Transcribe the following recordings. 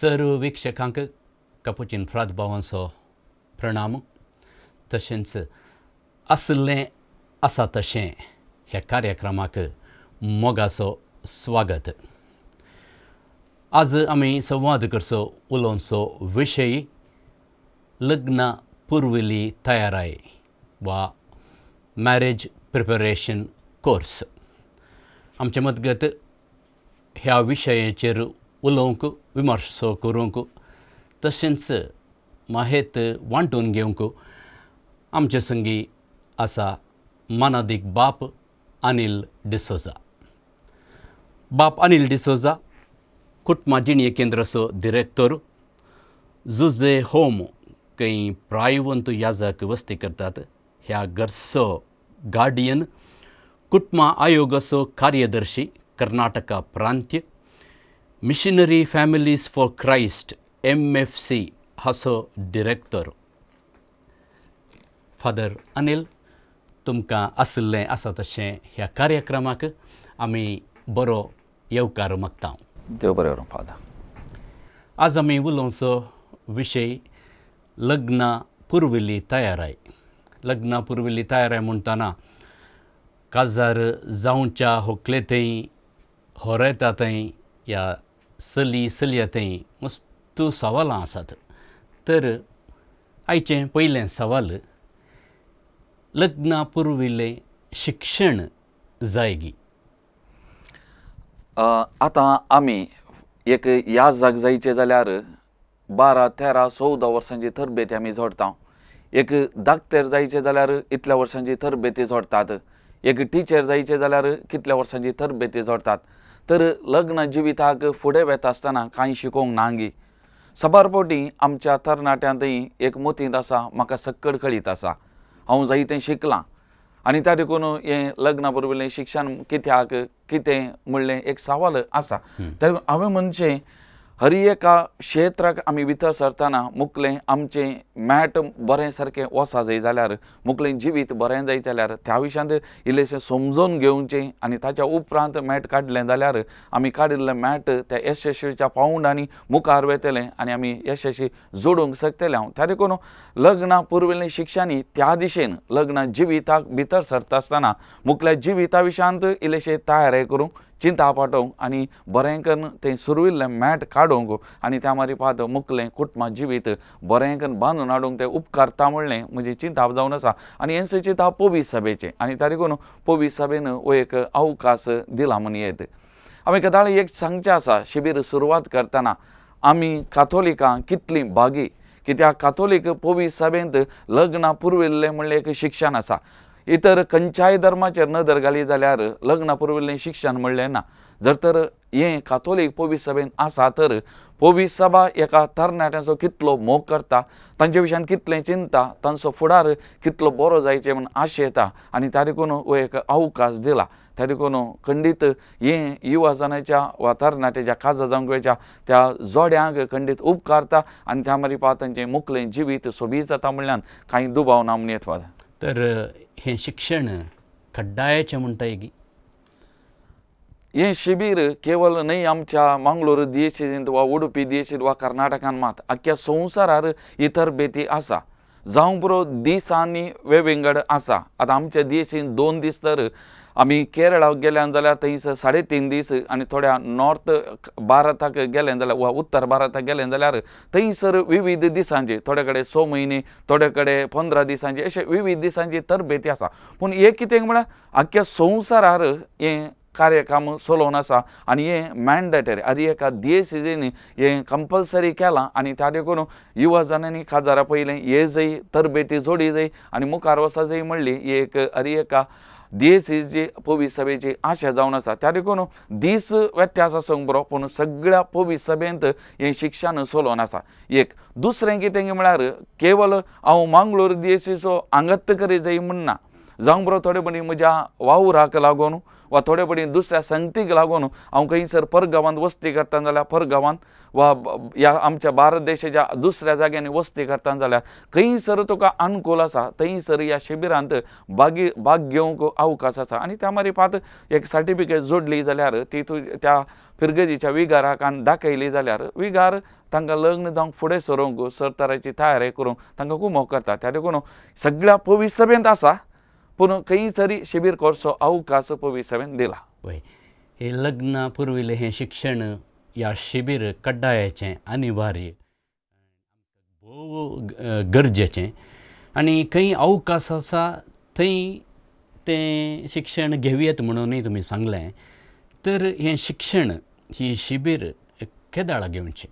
सर्व विक्षकांक कापुचीन फ्रात भावांचो प्रणाम तशेंच आसलें आसा तशें ह्या कार्यक्रमाक मोगाचो स्वागत आज आमी संवाद करचो उलोवचो विशय लग्ना पुर्विली तयाराय वा मॅरेज प्रिपरेशन कोर्स आमचे मदगत ह्या विशयाचेर उलोवंक विमर्श करूंक तशेंच माहेत वांटून घेवंक आमचे संगी आसा मानादीक बाप अनिल डिसोजा बाप अनिल डिसोजा केंद्र केंद्रसो डिरेक्टर जुजे होम कई प्रायवंत याजाक वस्ती करतात ह्या गर्सो गार्डियन कुटमा आयोगसो कार्यदर्शी कर्नाटका प्रांत्य missionary families for Christ M F C हाचो डिरेक्टर फादर अनिल तुमकां आशिल्लें आसा तशें ह्या कार्यक्रमाक आमी बरो येवकार मागता देव बरें करूं फादर आज आमी उलोवचो विशय लग्ना पुर्विल्ली तयाराय लग्ना पुर्विल्ली तयाराय म्हणटना काजार जावंच्या होकले थंय होरेता थंय ह्या चली तें मस्त सवालां आसात तर आयचें पयलें सवाल लग्ना पुर्विल्लें शिक्षण जायगी आतां आमी एक ह्या जायचे जाल्यार बारा तेरा चवदा वर्सांची थरबेती आमी जोडटा एक दाखतेर जायचे जाल्यार इतल्या वर्सांची थरबेती झोडतात एक टिचर जायचे जाल्यार कितल्या वर्सांची थरबेती झोडतात तर लग्न जिविताक फुडें वेता आसतना कांय शिकोवंक नांगी सबारपोटी आमच्या तरणाट्यांतय एक मतींत आसा म्हाका सक्कड कळीत आसा हांव जायतें शिकलां आनी त्या देखून हें लग्ना बरोबर शिक्षण कित्याक कितें म्हणलें एक सवाल आसा तर हांवें म्हणचें हर एका क्षेत्राक आमी भितर सरतना मुकलें आमचें मॅट बरें सारकें वसा जाय जाल्यार मुकलें जिवीत बरें जाय जाल्यार त्या विशयांत इल्लेंशें समजून घेवचें आनी ताच्या उपरांत मॅट काडलें जाल्यार आमी काडिल्लें मॅट त्या यशस्वीच्या पावंडांनी मुखार वेतलें आनी आमी यशस्वी जोडूंक शकतले हांव त्या देखून लग्ना पुर्वेलें शिक्षांनी त्या दिशेन लग्न जिविताक भितर सरता आसतना मुकल्या जिविता विशांत इल्लेशें तयारी करूंक चिंता पाटोवंक आनी बरेंकन तें सुरविल्लें मॅट काडूंक आनी त्या मारी पात मुकलें कुटमा जिवीत बरेंकन बांदून हाडूंक तें उपकारता म्हणलें म्हजी चिंता जावन आसा आनी हें चिंता पोबी सभेचें आनी तारीखून पोबी सभेन हो एक अवकाश दिला म्हण येत आम्ही कदाळी एक सांगचें आसा शिबीर सुरवात करतना आमी कातोलिकां कितलीं बागी कित्याक कातोलीक पोवी सभेंत लग्ना पुरविल्लें म्हणलें एक शिक्षण आसा इतर खंयच्याय धर्माचेर नदर घाली जाल्यार लग्ना पुर्विल्लें शिक्षण म्हणलें ना जर तर हे कातोलीक पोवीस सभेन आसा तर पोवीस सभा एका तरणाट्याचो कितलो मोग करता तांचे विशयान कितलें चिंता तांचो फुडार कितलो बरो जायचे म्हण आश येता आनी त्या हो एक अवकाश दिला त्या देखून खंडीत हें युवा जनाच्या वा तरणाट्याच्या काजा जावंक त्या जोड्यांक खंडीत उपकारता आनी त्या मरी पा तांचें मुखलें जिवीत सोबीत जाता म्हणल्यान कांय दुबाव ना येत येतवाद तर हे शिक्षण खड्डायाचें म्हणता हे शिबीर केवळ नाही आमच्या मंगलोर देशेंत वा उडुपी देशेंत वा कर्नाटकात मात अख्ख्या संवसारार इतर बेती आसा जावं बरो दिसांनी वेगवेगळ असा आता आमच्या देशेंत दोन दीस तर आमी केरळाक गेल्यान जाल्यार थंयसर साडे तीन दीस आनी थोड्या नॉर्थ भारताक गेले जाल्यार वा उत्तर भारताक गेले जाल्यार थंयसर विविध दिसांचे थोडे कडेन स म्हयने थोडे कडेन पंदरा दिसांचे अशे विविध दिसांची तरबेती आसा पूण हे कितें म्हळ्यार आख्या संवसारार हें कार्यक्रम चलोवन आसा आनी हें मॅन्डेटरी आनी एका दुयेंसीजीन हें कंपल्सरी केलां आनी त्या देखून युवा जाणांनी खाजारा पयलें हे जय तरबेती जोडी जाय आनी मुखार वसा जय म्हणली ही एक आनी एका देस इज जे पोवी सभेचे आशा जावन आसा त्या देखून दीस व्यत्यास आसा बरो पूण सगळ्या पवी सभेंत हे शिक्षण सोलोन आसा एक दुसरें कितें म्हळ्यार केवल हांव मांगलोर देसीचो आंगत्य करी जायी म्हण ना जावं बरो थोडे म्हणी म्हज्या लागून वा थोडे पडीन दुसऱ्या संगतीक लागून हांव खंयसर पर वस्ती करता जाल्यार पर वा ह्या आमच्या भारत देशाच्या दुसऱ्या जाग्यांनी वस्ती करता जाल्यार खंयसर तुका अनुकूल आसा थंयसर ह्या शिबिरांत भागी भाग घेवंक अवकाश आसा आनी त्या पात एक सर्टिफिकेट जोडली जाल्यार ती तूं त्या फिरगजीच्या का दाखयली जाल्यार विगार तांकां लग्न जावंक फुडें सरोवंक सरताराची तयारी करूंक तांकां कुमो करता त्या देखून सगळ्या सभेंत आसा पण काहीतरी शिबीर शिबिर कोर्सो अवकाश पवी सवेन दिला हे लग्ना पूर्वीले हे शिक्षण या शिबीर कड्डायचे अनिवार्य भोव गरजेचे आणि काही अवकाश असा थं ते शिक्षण घेवयेत म्हणूनही तुम्ही सांगले तर हे शिक्षण ही शिबीर केदाळा घेऊनचे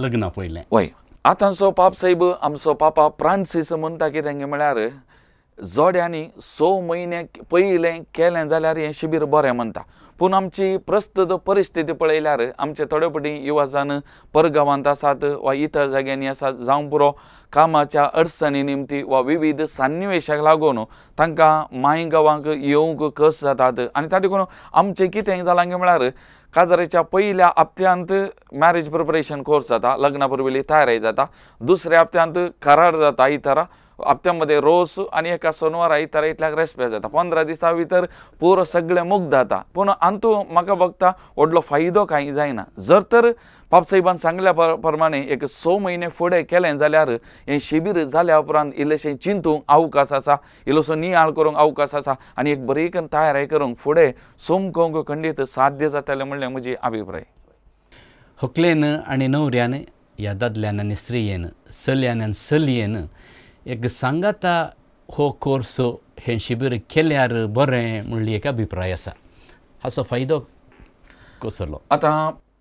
लग्ना पहिले वय आतांचो पाप साहेब आमचो पापा म्हणता म्हणता कितें म्हळ्यार जोड्यांनी स महिने पयलें केलें जाल्यार हें शिबीर बरें म्हणटा पूण आमची प्रस्तुत परिस्थिती पळयल्यार आमचे थोडे पटी युवासान परगांवांत आसात वा इतर जाग्यांनी आसात जावं पुरो कामाच्या अडचणी निमती वा विविध सन्निवेशाक लागून तांकां मांयगांवांक येवंक कस जातात आनी ताका देखून आमचें कितें जालां म्हळ्यार काजाराच्या पयल्या हप्त्यांत मॅरेज प्रिपरेशन कोर्स जाता लग्ना परवेली तयारी जाता दुसऱ्या हप्त्यांत करार जाता इतरा हप्त्यामध्ये रोस आणि एका सोनवार आयतारा इतल्या रेस्पेस जाता पंदरा दिसा भितर पुरो सगळे मुग्ध जाता पण आंतू म्हाका बघता व्हडलो फायदो काही जायना जर तर बापसाहेबां सांगल्या प्रमाणे एक स महिने फुडें केलें जाल्यार हें शिबीर जाल्या उपरांत इल्लेशें चिंतूंक अवकाश आसा इल्लोसो नियाळ करूंक अवकाश आसा आनी एक तयार तयारी करूंक फुडें सोमकोंग खंडीत साध्य जातालें म्हणलें म्हजी अभिप्राय हकलेन आणि नवऱ्यान या दादल्यान आनी स्त्रियेन सल्यान आनी सलयेन एक हो कोर्स हे शिबीर केल्यार बरें म्हणली एक अभिप्राय आसा ಹಸೋ फायदो कसलो आतां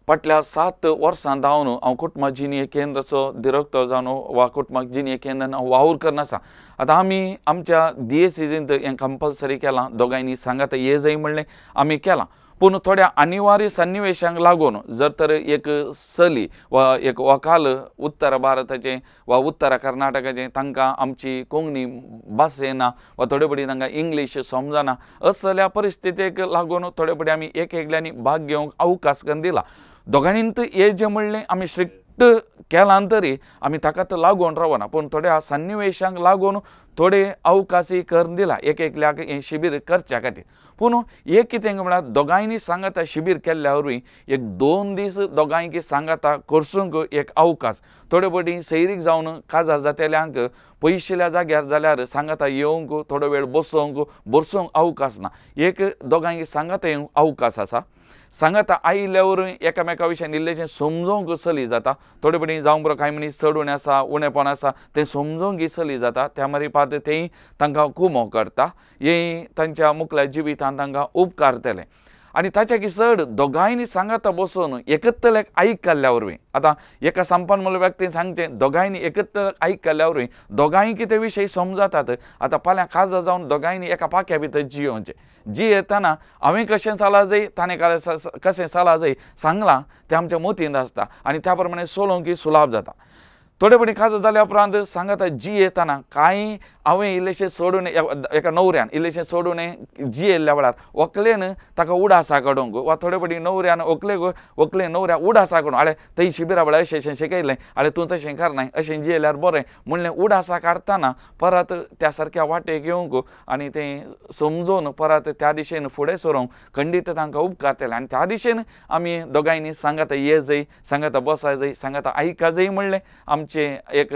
फाटल्या सात वर्सां धांवन हांव कुटुंबा जिनी केंद्राचो डिरेक्टर जावन वा कुटुंबा जिनी केंद्रान हांव वावर आसा आतां आमी आमच्या दिएसीजींत हें कंपल्सरी केलां दोगांयनी सांगात ये जाय म्हणलें आमी केलां पूण थोड्या अनिवार्य सन्निवेशांक लागून जर तर एक सली वा एक वकाल उत्तर भारताचे वा उत्तर कर्नाटकाचे तांकां आमची कोंकणी भास येना वा थोडे फावटी तांकां इंग्लीश समजना असल्या परिस्थितीक लागून थोडे फावटी आमी एक एकल्यांनी भाग घेवंक अवकाश करून दिला दोघांनी हे जे म्हणलें आम्ही श्री घट्ट केलां तरी आमी ताका लागून रावना पूण थोड्या सन्निवेशांक लागून थोडे अवकाशी करून दिला एक एकल्याक हें शिबीर करच्या खातीर पूण एक कितें म्हळ्यार दोगांयनी सांगाता शिबीर केल्ल्या वरवीं एक दोन दीस दोगांयक सांगाता करसूंक एक अवकाश थोडे बटी सैरीक जावन काजार जातल्यांक पयशिल्ल्या जाग्यार जाल्यार सांगाता येवंक थोडो वेळ बसोंक बसोंक अवकाश ना एक दोगांयक सांगाता येवंक अवकाश आसा सांगत आयिल्ल्या वरून एकामेका विशयीन इल्लेशें समजोवंक सली जाता थोडे पटी जाऊन बरो कांय मनीस चड उणें आसा उणेंपण आसा तें सली जाता त्या मध्ये तेंय तांकां खूब करता हें तांच्या मुखल्या जिवितान तांकां उपकारतले आनी की चड दोघांनी सांगता बसून एकत्र आयक काडल्या आता एका संपन्न मूल व्यक्तीन सांगचे दोघांनी एकत्र आयक काडल्या वरवीं ते विशय समजतात आतां फाल्यां खासा जावन दोगांयनी एका पाक्या भितर जी जियेतना हांवें कशें चाला जाय का कसे चाला जाय सांगला ते आमच्या मोतीन आसता आणि त्याप्रमाणे प्रमाणे की सुलाभ जाता थोडेपणी फावटी झाल्या जाल्या उपरांत जी येताना काही हांवें इल्लेशें सोडून एका न्हवऱ्यान इल्लेशें सोडून जियेल्ल्या वेळार व्हंकलेन ताका उडासा काडूंक वा थोडे फावटी न्हवऱ्यान व्हंकलेक व्हंकले न्हवऱ्या उडासा काडूं आळे थंय शिबिरा वेळार अशें अशें शिकयलें आळे तूं तशें करनाय अशें जियेल्यार बरें म्हणलें उडासा काडटना परत त्या सारक्या वाटेक येवंक आनी तें समजोवन परत त्या दिशेन फुडें सरोवंक खंडीत तांकां उपकार केले आनी त्या दिशेन आमी दोगांयनी सांगाता ये जाय सांगाता बसा जाय सांगाता आयका जाय म्हणलें आमचें एक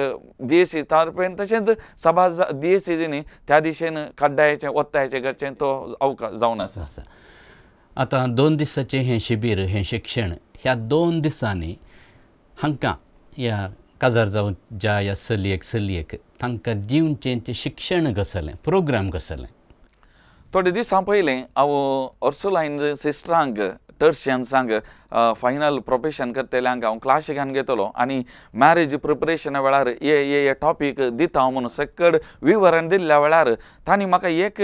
देश तर्फेन तशेंच सभा दिस त्या दिशेन काड्डायचे ओत्तायचे करचें तो अवकाश जाऊन आसा आसा आता दोन दिसाचें हे शिबीर हे शिक्षण ह्या दोन दिसांनी हांकां या काजार जावं ज्या या चलयेक चलयेक तांकां दिवचे शिक्षण घसले प्रोग्राम घसले थोडे दिसां पयलीं हांव अर्सुलायन सिस्टरांक टर्शियन्सांग फायनल प्रोपेशन करतल्यांक हा क्लास घ्यान घेतो आणि मॅरेज प्रिपरेशना वेळेला ये टॉपिक देत म्हणून सक्कड विवरण दिल्या वेळ तांनी मला एक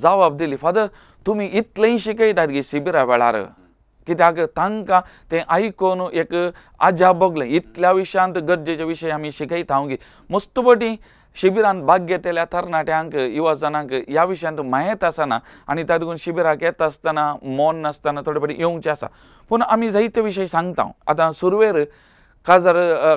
जबाब दिली फादर तुम्ही इतले शिकतात गे शिबिरा वेळार कियाक तांका ते आयकून एक आजा बोगलं इतल्या विषयात गरजेचे विषय शिकत मस्त बोटी शिबिरांत भाग घेतलेल्या तरणाट्यांक युवा जनांक ह्या विशयांत म्हायत आसना आनी त्या देखून शिबिराक येता आसतना मोन नासतना थोडे फावटी येवचें आसा पूण आमी जायते विशय सांगता आतां सुरवेर काजार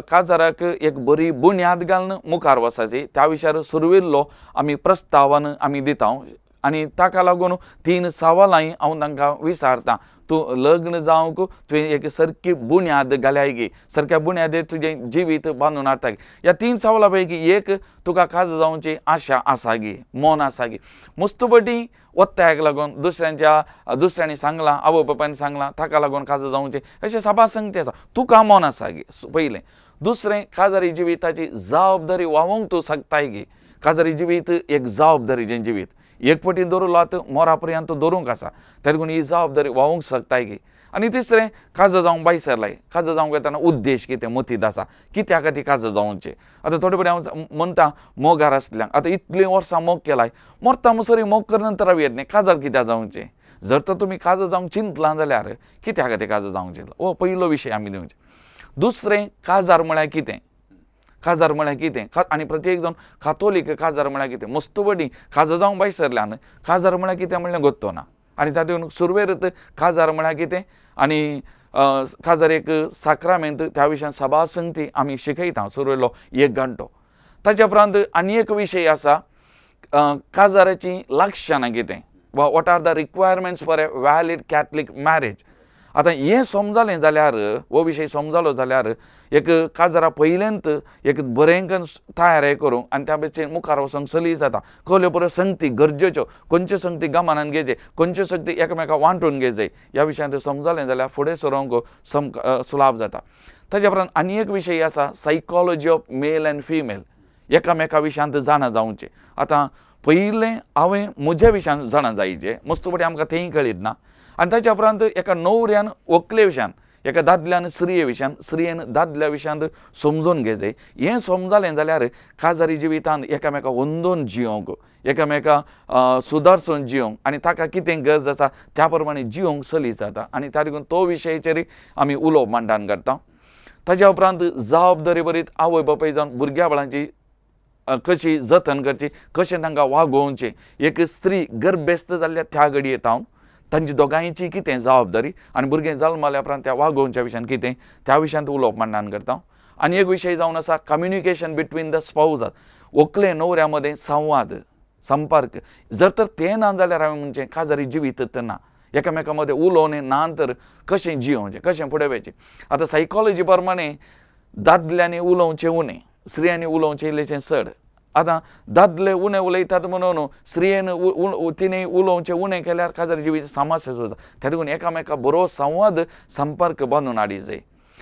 काजाराक एक बरी बुन्याद घालून मुखार वसाची त्या विशयार सुरविल्लो आमी प्रस्तावान आमी दिता आनी ताका लागून तीन सवालांय हांव तांकां विचारतां तूं लग्न जावंक तुवें एक सारकी बुन्याद घाल्याय गे सारक्या बुन्यादे तुजें जिवीत बांदून हाडटा गे ह्या तीन सावलां पैकी एक तुका काज जावची आशा आसा गे मोन आसा गे मुस्तबटी वत्त्याक लागून दुसऱ्यांच्या दुसऱ्यांनी सांगलां आवय बापायन सांगलां ताका लागून काज जावंचें अशें साबा सांगचें आसा तुका मोन आसा गे पयलें दुसरें काजारी जिविताची जबाबदारी व्हावंक तूं सांगताय गे काजारी जिवीत एक जबाबदारीचें जिवीत एक पटी दवरलो आतां मोरा पर्यंत दवरूंक आसा त्या लागून ही जबाबदारी व्हावूंक शकताय की आनी तिसरें काजो जावंक बाय सरलाय काजो जावंक येताना उद्देश कितें मतींत आसा कित्याक ती काजो जावंचे आतां थोडे फुडें हांव म्हणटा मोगार आसल्यांक आतां इतलीं वर्सां मोग केलाय मरता मुसर मोग कर नंतर येत न्ही काजार कित्याक जावंचें जर तर तुमी काजो जावंक चिंतलां जाल्यार कित्या खातीर काजो जावंक चिंतलां हो पयलो विशय आमी दिवचे दुसरें काजार म्हळ्यार कितें खासदार म्हळ्यार कितें आणि प्रत्येक जावन खातोलीक खासदार म्हळ्यार कितें मस्तबडी खाजो बाई बाय सरल्यान खासदार म्हळ्यार कितें म्हणलें गोत्तो ना आनी तातूंत सुरवेरत खासदार म्हळ्यार कितें आणि खासदार एक साक्रामेंत त्या विशयान सभा संगती आमी शिकयता सुरवेलो एक घंटो ताच्या उपरांत आनी एक विशय आसा खासदाराची लक्षणां कितें वा what are the requirements for a valid Catholic marriage आता हे समजालें जाल्यार हो विशय समजालो जाल्यार एक काजारा पहिल्यांत एक बरेंकन हे करूंक आनी त्या भशेन मुखार वचोंक सली जाता कसल्यो बऱ्यो संगती गरजेच्यो खंयच्यो संगती गमानान घेजे खंयच्यो संगती एकामेकाक वांटून घेजे ह्या विशयान तें समजलें जाल्यार फुडें सरोंक सम सुलाभ जाता त्याच्या उपरांत आनी एक विशय आसा psychology of male and female एकामेका विशयांत जाणा जावचें आतां पयलें हांवें म्हज्या विशयान जाणा जायचें मस्त फटी आमकां तेंय कळीत ना आणि त्याच्या उपरांत एका नवऱ्यान व्हंकले विशयान एका दादल्यान स्त्रिये विशयान स्त्रियेन दादल्या विशयान समजून घेते हें समजालें जाल्यार खाजारी जिवितांत एकामेका वंदोन जियोंक एकामेका सुदारसून जियोंक आनी ताका कितें गरज आसा त्या प्रमाणे जियोंक सली जाता आनी त्या देखून तो विशयाचेर आमी उलोवप मांडान करता ताच्या उपरांत जबाबदारी बरीत आवय बापाय जावन भुरग्या बाळांची कशी जतन करची कशें तांकां वागोवचें एक स्त्री गर्भेस्त जाल्ल्या त्या येता हांव तांची दोगांयची कितें जबाबदारी आनी भुरगें जाल्या उपरांत त्या वागोवच्या विशयान कितें त्या विशयान उलोवप मांडान करता आनी एक विशय जावन आसा कम्युनिकेशन बिटवीन द स्पावजात व्हंकले न्हवऱ्या मदें संवाद संपर्क जर तर तें ना जाल्यार हांवें म्हणचें काजारी जिवीत तर ना एकामेका मदें उलोवने ना तर कशें जियोवचें म्हणजे, कशें फुडें वयचें आतां सायकोलॉजी प्रमाणे दादल्यांनी उलोवचें उणें स्त्रियांनी उलोवचें इल्लेशें चड आतां दादले उणें उलयतात म्हणून स्त्रियेन तिने उलोवचें उणें केल्यार काजार जिवीत समस्या जाता तेका लागून एकामेका बरो संवाद संपर्क बांदून हाडी जाय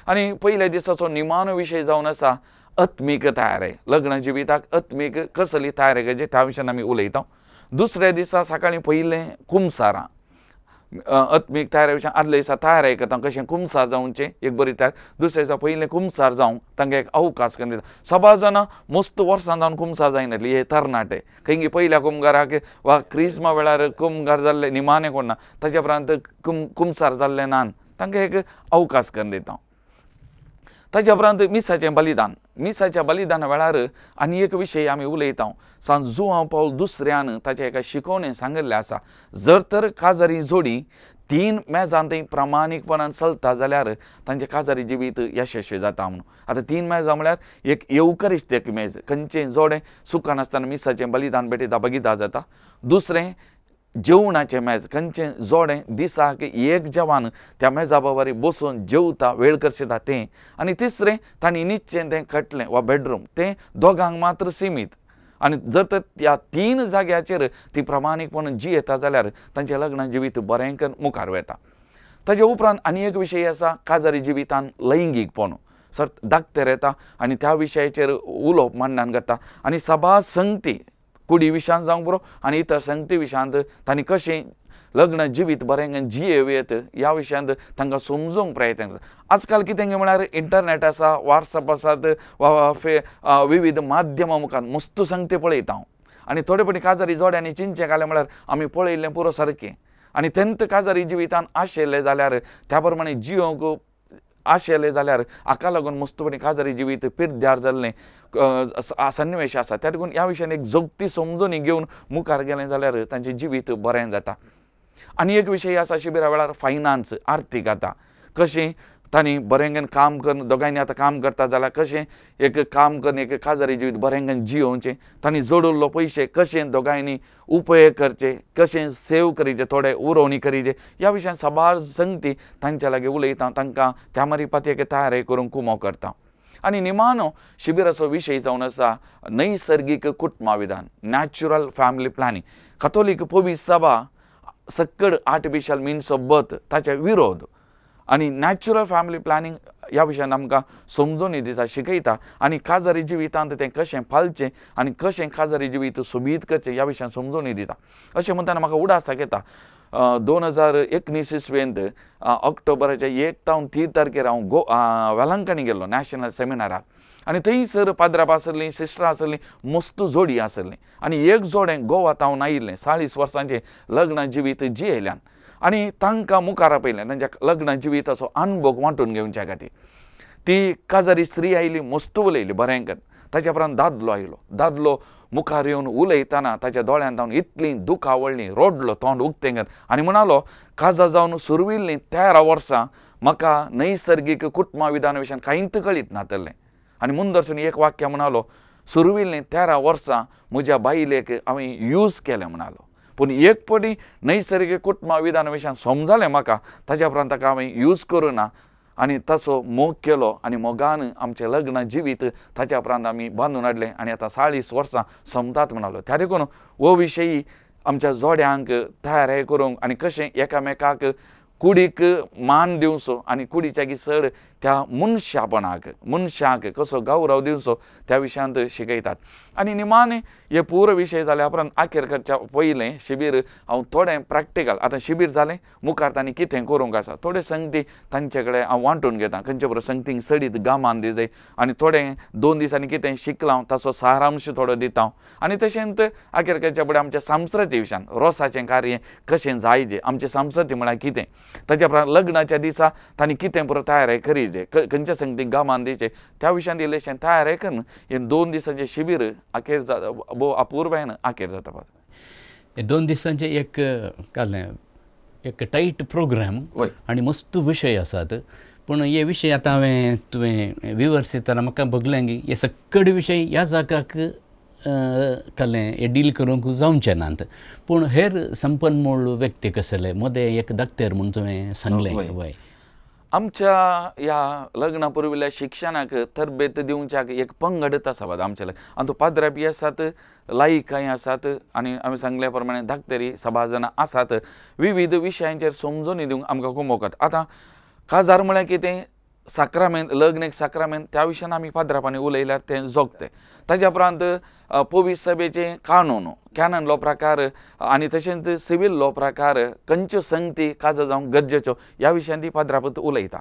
आनी पयल्या दिसाचो निमानो विशय जावन आसा अत्मीक तयारी लग्न जिविताक अत्मीक कसली तयारी गरजे त्या विशयान आमी उलयता दुसऱ्या दिसा सकाळीं पयलें कुमसारां अत्मीक थायराविशयी आदले दिसा थायराय करता कशें कुमसार जावचें एक बरी तयार दुसऱ्या दिसा पयलें कुमसार जावं तांगे एक अवकाश करून दिता सभा जाणां मस्त वर्सां जावन कुमसार जायनासली हे तरणाटे खंय पयल्या कुमगाराक वा क्रिस्मा वेळार कुमगार जाल्ले निमाणे कोण ना ताच्या उपरांत कुम कुमसार जाल्ले नान तांगे एक अवकाश करून दिता उपरांत ತಾಜಾಪರಾಂತ बलिदान मिसाच्या बलिदाना वेळार आनी एक विशय आमी उलयता जू हांव पावल दुसऱ्यान ताचे एका शिकोवणे सांगिल्लें आसा जर तर काजारी जोडी तीन मेजान थंय प्रामाणीकपणान चलता जाल्यार तांचे काजारी जिवीत यशस्वी जाता म्हणून आतां तीन मेजां म्हळ्यार एक येवकारीस्त एक मेज खंयचें जोडें सुका आसतना मिसाचें बलिदान भेटयता बगिदा जाता दुसरें जेवणाचे मेज खंयचे जोडे दिसाक एक जवान त्या मेजा बाबारी बसून जेवता वेळ करशिता ते आणि तिसरे तांणी निश्चे ते खटले वा बेडरूम ते दोघांक मात्र सीमित आणि जर तर त्या तीन जाग्याचेर ती प्रमाणीकपण जी येता जाल्यार तांचें लग्न जिवीत कर मुखार वेता ताजे उपरांत आनी एक विशय आसा काजारी जिवितान लैंगीकपण सर दाखतेर येता आनी त्या विशयाचेर उलोवप मांडान करता आनी सभा संगती कुडी विशांत जावंक बरो आनी इतर संगती विशांत तांणी कशें लग्न जिवीत बरें जियेवेत ह्या विशयांत तांकां समजूंक प्रयत्न करता आजकाल कितें म्हळ्यार इंटरनेट आसा वॉट्सअप आसात वा फे विविध माध्यमां मुखार मस्त संगती पळयता हांव आनी थोडे पटी काजारी जोड्यांनी चिंचे घालें म्हळ्यार आमी पळयल्लें पुरो सारकें आनी तेंत काजारी जिवितान आशिल्लें जाल्यार त्या प्रमाणे जियोक आशेले जाल्यार हाका लागून मस्तपणे काजारी जिवीत पिर द्यार जाल्लें सन्निवेश आसा त्या ह्या विशयान एक जगती समजून घेऊन मुखार गेलें जाल्यार तांचें जिवीत बरें जाता आनी एक विशय आसा शिबिरा वेळार फायनान्स आर्थीक आता कशें तांणी बरेंगेन काम कर दोगांयनी आतां काम करता जाल्यार कशें एक काम करून एक काजारी जीवित बरेंगेन जियोवचें तांणी जोडिल्लो पयशे कशें दोगांयनी उपयोग करचे कशें सेव करिचे थोडे उरोवणी करीचे ह्या विशयान सबार संगती तांच्या लागीं उलयता तांकां त्या मारिपातयेक तयार करून कुमो करता आणि निमानो शिबिराचो विशय जावन आसा नैसर्गीक कुटुंबा विधान नॅचरल फॅमिली प्लॅनिंग कथोलीक पोवीस सभा सक्कड आर्टिफिशल मिन्स ऑफ बर्थ ताचे विरोध आणि नॅचरल फॅमिली प्लॅनिंग ह्या विशयान आमकां समजून दिता शिकयता आनी खाजारी जिवितांत तें कशें फालचें आनी कशें खाजारी जिवीत सोबीत करचें ह्या विशयान समजून दिता अशें म्हणटना म्हाका उडासाक येता दोन हजार एकोणीस इसवेंत ऑक्टोबराच्या एक तावन तीन तारखेर हांव गो वेलंकणी गेल्लो नॅशनल सेमिनाराक आनी थंयसर पाद्राप आसली सिस्टर आसलीं मस्त जोडी आसली आनी एक जोडें गोवा तावन आयिल्लें चाळीस वर्सांचें लग्न जिवीत जियेल्यान आणि तांकां मुखार आपयलें तांच्या लग्न जिवीताचो अणभोग वांटून ज्या खातीर ती काजारी स्त्री आयली मस्त उलयली बऱ्यांकन ताच्या उपरांत दादलो आयलो दादलो मुखार येवन उलयतना ताच्या दोळ्यान जावन इतली दुख रोडलो तोंड घेत आनी म्हणालो काजा जावन सुरविल्लीं तेरा वर्सां म्हाका नैसर्गीक कुटुंबा विधाना विशयान कांयच कळीत नातलें आनी मुंदरसून एक वाक्य म्हणालो सुरविल्लीं तेरा वर्सां म्हज्या बायलेक हांवें यूज केलें म्हणालो पूण एक पटी नैसर्गीक कुटुंब विशयान समजालें म्हाका ताज्या उपरांत ताका हांवें यूज ना आनी तसो मोग केलो आनी मोगान आमचें लग्न जिवीत ताच्या उपरांत आमी बांदून हाडलें आनी आतां चाळीस वर्सां सोमतात म्हणलो त्या देखून हो विशयी आमच्या जोड्यांक तयार करूंक आनी कशें एकामेकाक कुडीक मान दिवचो आनी कुडीच्या गी चड त्या मुनशापणाक मुनशाक कसो गौरव दिवसो त्या विशयांत शिकयतात आनी निमाणे हे पूर विशय जाल्या उपरांत अखेर करच्या पयलें शिबीर हांव थोडें प्रॅक्टिकल आतां शिबीर जालें मुखार तांणी कितें करूंक आसा थोडे संगती तांचे कडेन हांव वांटून घेता खंयचे बरोबर संगतींक सडीत गामान दिसय आनी थोडे दोन दिसांनी कितें शिकलां हांव ताचो सारांश थोडो दिता हांव आनी तशेंच करच्या फुडें आमच्या सांस्कृतिक विशयान रोसाचें कार्य कशें जें आमचें सांस्कृती म्हळ्यार कितें ताच्या उपरांत लग्नाच्या दिसा तांणी कितें पुरो तयारी करी ಇದೆ संगती ಸಂಗತಿ ಗಾಮಾಂದಿಚೆ त्या विशयान इलेक्शन तयारेकन हे दोन दिवसांचे शिबिर अखेर अपूर्व आहे ना अखेर जाता हे दोन दिसांचे एक काले एक टाईट प्रोग्राम आणि मस्त विषय आसात पण हे विषय आता हांवें तुवें विवर्स येताना म्हाका बघलें की हे सगळे विशय ह्या जागाक कलें हे डील करूंक जावचे नात पूण हेर संपन्मूळ व्यक्ती कसले मदें एक दाखतेर म्हूण तुवें सांगलें वय आमच्या या लग्नापूर्वीला शिक्षणाक तरबेत दिवच्याक एक पंगडत बाबा आमच्या आणि तो पाद्रापी आसात लायिकाय आसात आनी आणि सांगल्या प्रमाणे धाकतरी सभा विविध विषयांचे समजून दिवंक आमकां खूप मोकात आता काजार म्हळ्यार कितें साक्रामेंत लग्न एक साक्रामेंत त्या विशयान आमी फादरापांनी उलयल्यार तें जोगतें ताज्या उपरांत पोवीस सभेचें कानून कॅनन लो प्रकार आनी तशेंच सिवील लो प्रकार खंयच्यो संगती काजो जावं गरजेच्यो ह्या विशयान ती फादरापत उलयता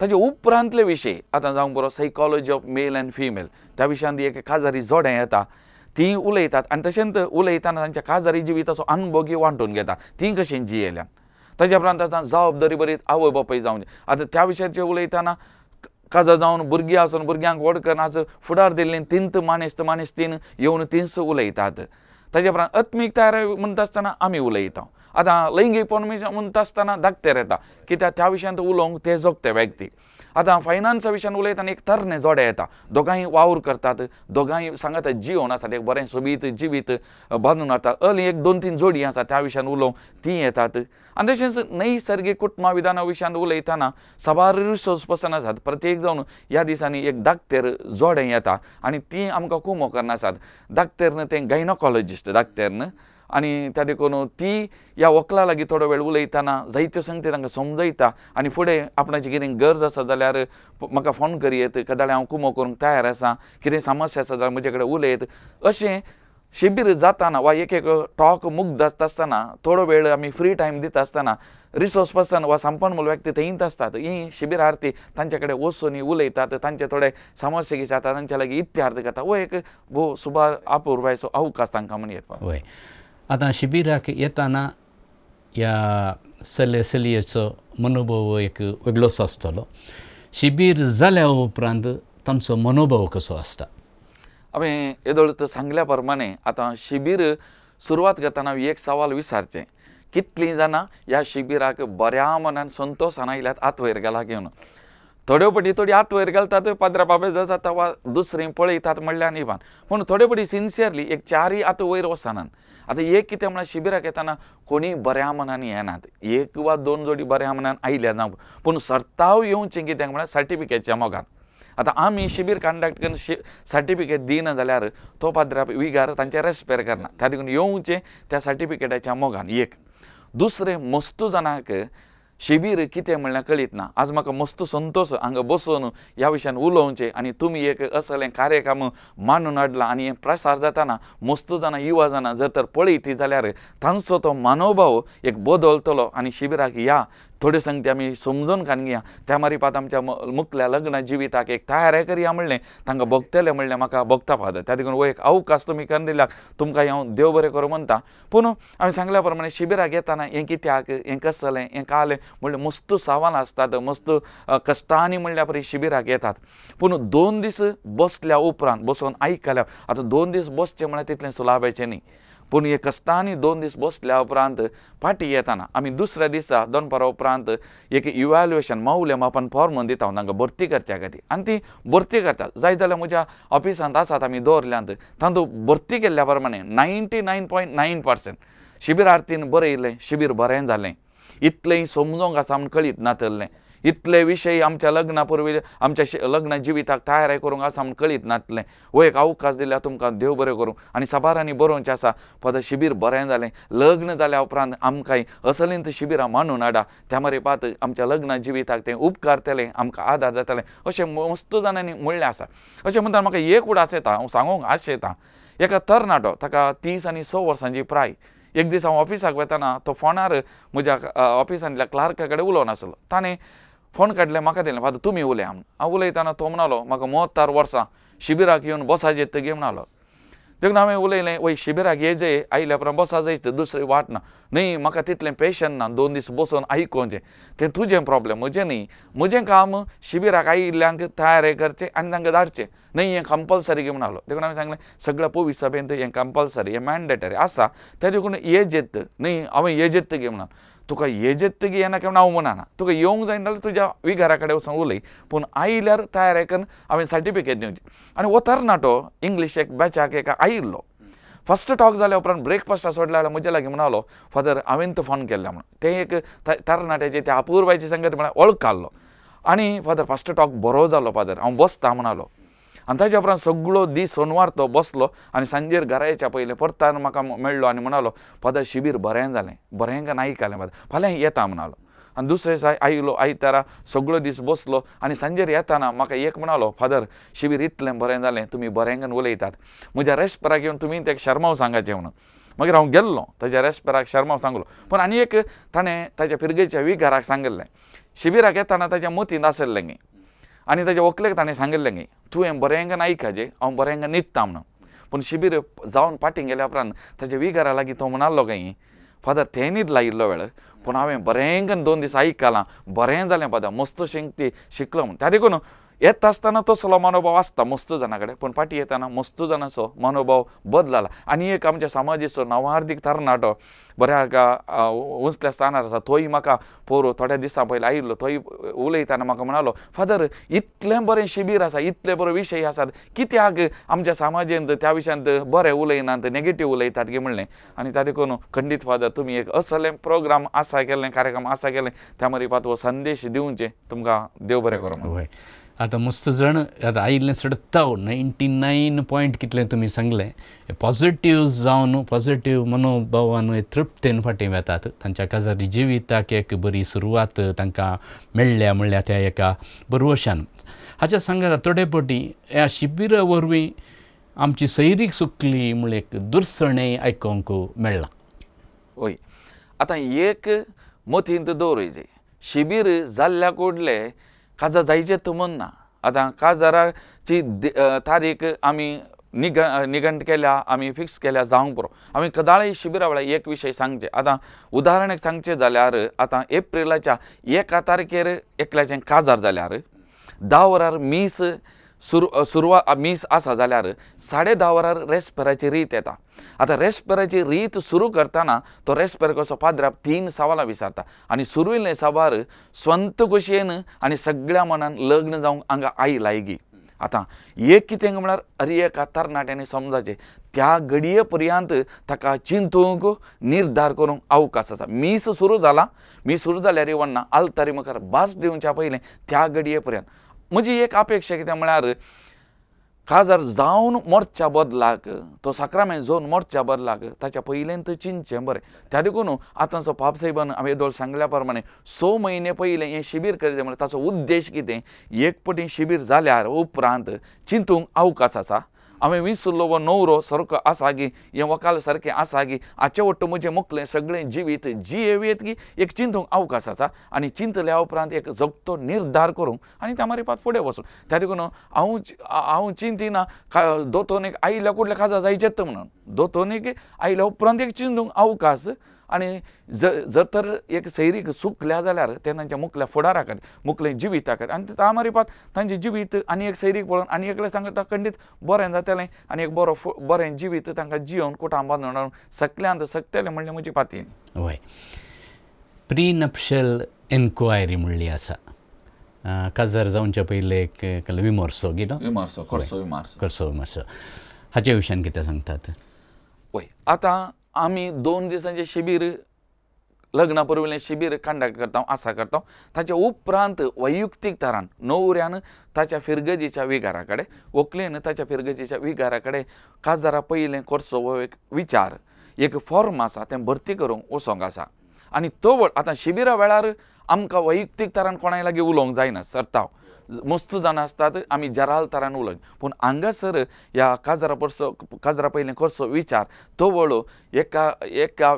ताजे उपरांतले विशय आतां जावं बरो psychology of male and female त्या विशयान ती एक काजारी जोडे येता ती उलयतात आनी तशेंच उलयतना तांच्या काजारी जिविताचो घेवन वांटून घेता ती कशें जियेल्यान ताच्या प्रांतांतल्यान जबाबदारी बरी आवय बापाय जावन आतां त्या विषयाचे उलयतना काजा जावन भुरगीं आसून भुरग्यांक व्हड करनाच फुडार दिल्ली तिंत मानेस्त मानेस्तीन येवन तिंस उलयतात त्याच्या उपरांत अत्मीक तयार म्हणटा आसतना आमी उलयता आतां लैंगीक परमेशन म्हणटा आसतना धाकतेर येता कित्याक त्या विशयांत उलोवंक ते जोगते व्यक्तीक आतां फायनान्सा विशयान उलयतना एक तरणे जोडे येता दोगांय वावर करतात दोगांय सांगात जिवन आसात एक बरें सोबीत जिवीत बांदून हाडटा अली एक दोन तीन जोडी आसा त्या विशयान उलोवंक ती येतात नई नैसर्गिक कुटमा विधाना विशांत उलयतना सभार सोंसपासून आसात प्रत्येक जावन या दिसांनी एक दाखतेर जोडें येता आणि ती आमकां खूब मोकारन आसात दाखतेरन तें गायनोकॉलॉजिस्ट दाखतेरन आनी त्या देखून ती या वकला लागी थोडो वेळ उलयतना जायत्यो संगती तांकां समजयता आणि फुडें आपणाची कितें गरज आसा जाल्यार म्हाका फोन करयेत जाल्यार हांव कुमो करूंक तयार आसा कितें समस्या आसा जाल्यार म्हजे कडेन उलयत अशें शिबिर जाताना वा एक एक टॉक मुग्ध असताना थोडो वेळ आम्ही फ्री टाईम देत असताना रिसोर्स पर्सन वा संपन्मूल व्यक्ती ते इंत असतात ही शिबिरार्थी त्यांच्याकडे कडेन उलयतात त्यांचे थोडे समस्या घेतात त्यांच्या लागीं इत्यार्थ करतात व एक भोव सुबार आपुरबायचो अवकाश तांकां म्हणून येता होय आता शिबिराक येताना या सल्ले सलयेचो मनोभव एक वेगळोच असतो शिबीर झाल्या उपरांत तांचो मनोभव कसो आसता आम्ही येदोळ सांगल्याप्रमाणे सांगल्या आता आतां शिबीर सुरवात करताना एक सवाल विसारचे कितली जाणां ह्या शिबिराक बऱ्या मनान संतोशान आयल्यात आत्वयर गेला घेवन थोड्यो पटी थोडी वयर घालतात पाद्रा बाबे जाता वा दुसरी पळयतात म्हणल्यार निबान पूण थोड्यो पटी सिन्सियरली एक चारय आतां वयर वसनात आता एक कितें म्हळ्यार शिबिराक येताना कोणी बऱ्या मनान येनात एक वा दोन जोडी बऱ्या मनान आयल्या ना पूण सर्ताव येवचें कितें म्हळ्यार सर्टिफिकेटच्या मोगान आता आम्ही शिबीर कंडक्ट करून शि सर्टिफिकेट दिना जाल्यार तो पात्र विगार तांचे रेस्पेर करना त्या देखून येवचें त्या सर्टिफिकेटाच्या मोगान एक दुसरें मस्तू जाणांक शिबीर कितें म्हणल्यार कळीत ना आज म्हाका मस्त संतोष हांगा बसून ह्या विशयान उलोवचें आनी तुमी एक असले कार्यक्रम मांडून हाडला आनी हें प्रसार जाताना मस्त जाणां युवा जाणां जर तर पळयत जाल्यार तांचो तो मनोभाव एक बदलतलो आनी शिबिराक या थोड़े सांगते आम्ही समजून खाण घेया त्या पात आमच्या मुकल्या लग्न जिविताक एक तयार करी म्हणलें तांकां भोगतलें म्हणलें म्हाका भोगता फादर त्या देखून एक अवकाश तुम्ही करून दिल्याक तुमकां हांव देव बरें करूं म्हणता पूण हांवें सांगल्या प्रमाणे शिबिराक येताना हें कित्याक हें कस जालें हें कालें म्हणलें मस्त सावान आसतात मस्त कश्टांनी म्हणल्या परी शिबिराक येतात पूण दोन दीस बसल्या उपरांत बसून आयकल्या आतां दोन दीस बसचें म्हळ्यार तितलें सुलाबेचें न्ही पूण हे कस्तानी दोन दीस बसल्या उपरांत फाटी येताना आमी दुसऱ्या दिसा दनपरा उपरांत एक इवॅल्युएशन मावले मापान फॉर्म म्हणून दिता हांव तांकां भरती करच्या खातीर आनी ती भरती करतात जाय जाल्यार म्हज्या ऑफिसांत आसात आमी दवरल्यांत तातूंत भरती केल्ल्या प्रमाणे ninety nine point nine percent शिबिरार्थीन बरयलें शिबीर बरें जालें इतलें समजोंक आसा म्हूण कळीत ना इतले विषयी आमच्या लग्नापूर्वी आमच्या लग्न जिविताक तयार करूंक आसा म्हण कळीत नातले हो एक अवकाश दिला तुमकां देव बरें करूं आनी सभारांनी बरोवचें आसा पद शिबीर बरें जालें लग्न जाल्या उपरांत आमकांय असलींत शिबिरां मानून हाडा त्या मरेपात आमच्या लग्न जिविताक तें उपकारतलें आमकां आदार जातलें अशें मस्त जाणांनी म्हणलें आसा अशें म्हणटा म्हाका एक उडास येता हांव सांगूंक येता एका तरणाटो ताका तीस आनी स वर्सांची प्राय एक दीस हांव ऑफिसाक वेताना तो फोणार म्हज्या ऑफिसांतल्या क्लार्का कडेन उलोवन आसलो ताणें फोन काढले म्हाका दिले फादर तुम्ही उलया म्हूण हांव उलयतना तो म्हणालो म्हाका मोत्तार वर्सां शिबिराक येवन बसा येत गे म्हणालो देखून हांवें उलयलें वय शिबिराक ये जे आयल्या उपरांत बसा जायत दुसरी वाट ना न्ही म्हाका तितलें पेशन ना दोन दीस बसून आयकोचें तें तुजें प्रॉब्लम म्हजें न्ही म्हजें काम शिबिराक आयिल्ल्यांक तयार करचें आनी तांकां धाडचें न्ही हें कंपलसरी गे म्हणालो देखून हांवें सांगलें सगळ्या पोवी सभेंत हें कंपलसरी हें मॅन्डेटरी आसा ते देखून जेत न्ही हांवें येजेत गे म्हणालो तुका येजेत्तगी येना म्हण हांव म्हणना तुका येवंक जायना जाल्यार तुज्या वी कडेन वचून उलय पूण आयल्यार तयार एकन हांवें सर्टिफिकेट दिवची आनी हो तरणाटो इंग्लीश एक बॅचाक एका आयिल्लो फर्स्ट टॉक जाल्या उपरांत ब्रेकफास्ट सोडल्या जाल्यार म्हज्या लागीं म्हणालो फादर हांवें तो फोन केला म्हणून ते एक तरणाट्याची त्या अपूर्वाची संगत म्हळ्यार ओळख काडलो आनी फादर फर्स्ट टॉक बरो जालो फादर हांव बसता म्हणालो आणि त्याच्या उपरांत सगळो दीस सोनवार तो बसलो आणि सांजेर घरायच्या पहिले पयलें परतान म्हाका मेळ्ळो आनी म्हणालो फादर शिबीर बरें जालें बरें काय आयकालें फादर फाल्यां येता म्हणालो आनी दुसरे दिसा आयलो आयतारा सगळो दीस बसलो आनी सांजेर येताना म्हाका एक म्हणालो फादर शिबीर इतलें बरें जालें तुमी बरेंगन उलयतात म्हज्या रेस्पराक येवन तुमी तेका शर्माव सांगाचें म्हणून मागीर हांव गेल्लो ताज्या रेस्पराक शर्माव सांगलो पूण आनी एक ताणें ताज्या पिरगेच्या विगाराक सांगिल्लें शिबिराक येताना ताज्या मतींत आसलें आनी ताजे व्हंकलेक ताणें सांगिल्लें की तुवें बऱ्यांगान जे हांव बऱ्यांगान न्हिदता म्हणून पूण शिबीर जावन पाटींग गेल्या उपरांत ताच्या विगारा लागीं तो म्हणालो काय फादर थंय न्हीद लायिल्लो वेळ पूण हांवें बऱ्यांकन दोन दीस आयकलां बरें जालें फादर मस्त ती शिकलो म्हूण त्या देखून येत असताना तसलो मनोभाव असता मस्त पण फाटी येताना मस्त मनोभाव बदलला आणि एक आमच्या समाजाचो नवार्दिक तरणाटो बऱ्या उंचल्या स्थानार असा तोही म्हाका पोरो थोड्या दिसा पयलीं आयिल्लो तोही उलयताना म्हाका म्हणालो फादर इतलें बरें शिबीर आसा इतले बरो विशय आसात कित्याक आमच्या समाजांत त्या विशयांत बरें उलयनात नेगेटीव उलयतात गे म्हणलें आनी देखून खंडीत फादर तुमी एक असले प्रोग्राम आसा केल्लें कार्यक्रम आसा केले त्या मरिपात पात्र संदेश दिवचे तुमकां देव बरें करूं आता मस्त जण आतां आयिल्लें सडत्ता नायन्टी नाईन पॉयंट कितलें तुम्ही सांगले पॉझिटिव्ह जाऊन पॉझिटिव्ह मनोभावान तृप्तेन फाटी येतात त्यांच्या काजारी जिविताक एक बरी सुरवात तांकां मेळ्ळ्या म्हणल्या त्या एका बरवशान हाच्या सांगात थोडे या ह्या वरवीं आमची सैरीक सुकली म्हूण एक दुर्सणें आयकूंक मेळ्ळा होय आता एक मतींत दवरूय जाय शिबीर जाल्ल्या कोडले काजा जायचे ना आता काजाराची तारीख आम्ही निग निगंट केल्या आमी फिक्स केल्या जावंक पुरो आम्ही कदाळी शिबिरा वेळा एक विषय सांगचे आता उदाहरण सांगचे जाल्यार आता एप्रिलाच्या एका तारखेर एकल्याचे काजार जाल्यार दहा वरार मीस सुर सुरवा मीस आसा जाल्यार साडे धा वरार रेस्ट रीत येता आता रेस्ट रीत सुरू करताना तो रेस्ट कसो पाद्राप तीन सवाला विसरता आणि सुरविल्ले साबार स्वंत कुशेन आनी सगळ्या मनान लग्न जावंक हांगा आई लायगी आता एक कितें म्हळ्यार अरे एका तरणाट्यांनी समजाचे त्या घडये पर्यंत ताका चिंतूंक निर्धार करूंक अवकाश आसा मीस सुरू जाला मीस सुरू जाल्यार वन्ना आल तरी मुखार भास दिवच्या पयलें त्या घडये पर्यंत म्हजी एक अपेक्षा कितें म्हळ्यार काजार जावन मरच्या बदलाक तो साक्रामेंत जावन मरच्या बदलाक ताच्या पयलें तर चिंतचें बरें त्या देखून आतां पाप पापसाहेबान हांवें दोळ सांगल्या प्रमाणे स म्हयने पयलें हें शिबीर करचें म्हणल्यार ताचो उद्देश कितें एक पटी शिबीर जाल्यार उपरांत चिंतूंक अवकाश आसा ಅವೆ व ನೋವ್ರೋ ಸೊರಕ ಆಸಾಗಿ यवकाल ವಕಾಲ ಸಾರಕೆ ಆಸಾಗಿ वट्ट ಮುಜೆ ಮೊಕ್ಲೆ सगळे जिवीत जियेवेत की एक चिंतूंक अवकाश आसा आनी चिंतल्या उपरांत एक जगतो निर्धार करू आणि त्या मारिपात फुडें वचूं त्या देखून हांव हांव चिंतिना दोतोने आयिल्ल्या कुठल्या खाजा जायचे म्हणून की आईल्या उपरांत एक चिंतूंक अवकाश आनी जर तर एक सैरीक सुकल्या जाल्यार ते तांच्या मुकल्या फुडारा मुकले जिवीत आणि आनी तामारी पात जिवीत आनी एक सैरीक पळोवन आनी एकलें सांगता खंडीत बरें जातलें आनी एक बरो बरें जिवीत तांकां जियोवन बांदून हाडून सकल्यांत सकतलें म्हणलें म्हजी होय हय नपशल एनक्वायरी म्हणली आसा काजार जावच्या पयले एक विमोर्सो गेलो विमोर्सो विमोर्सो हाचे विशयान कितें सांगतात पळय आतां आम्ही दोन दिवसांचे शिबिर लग्नापूर्वीने शिबिर कंडक्ट करता असा करता त्याच्या उपरांत वैयक्तिक तारान नवऱ्यानं ताच्या फिरगजीच्या विगाराकडे व्हंकलेन ताच्या फिरगजीच्या विगाराकडे काजारा पहिले करचो हो एक विचार एक फॉर्म आसा ते भरती करूंक वसोंक आसा आनी तो आतां शिबिरा वेळार आमकां वैयक्तीक तरान कोणाय लागीं उलोवंक जायना सरताव मस्त जाणं असतात आम्ही जराल तरान उलग पण हंगासर या काजरा परसो काजरा पहिले विचार तो वळो एका एका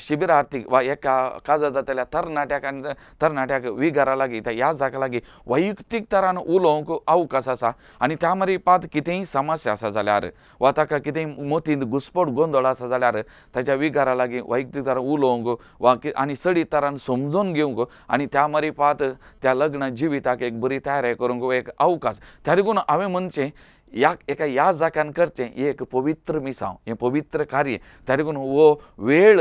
शिबिरार्थी वा एका काजार जातल्या तरणाट्याक आनी तरणाट्याक विगारा लागी त्या ह्या जागा लागी वैयक्तिक तरान उलोवंक अवकाश असा आणि त्या पात कितेंय समस्या असा जाल्यार वा ताका कितेंय मोतीन घुसपट गोंधळ आसा जाल्यार त्याच्या विगारा लागी वैयक्तीक तरान उलोवंक वा आणि सडी तरान समजून घेवंक आणि त्या पात त्या लग्न जिविताक एक बरी तयार एक अवकाश त्या देखून हांवें म्हणचें ह्या एका ह्या जाग्यान करचें ही एक पवित्र मिसांव हें पवित्र कार्य त्या देखून हो वेळ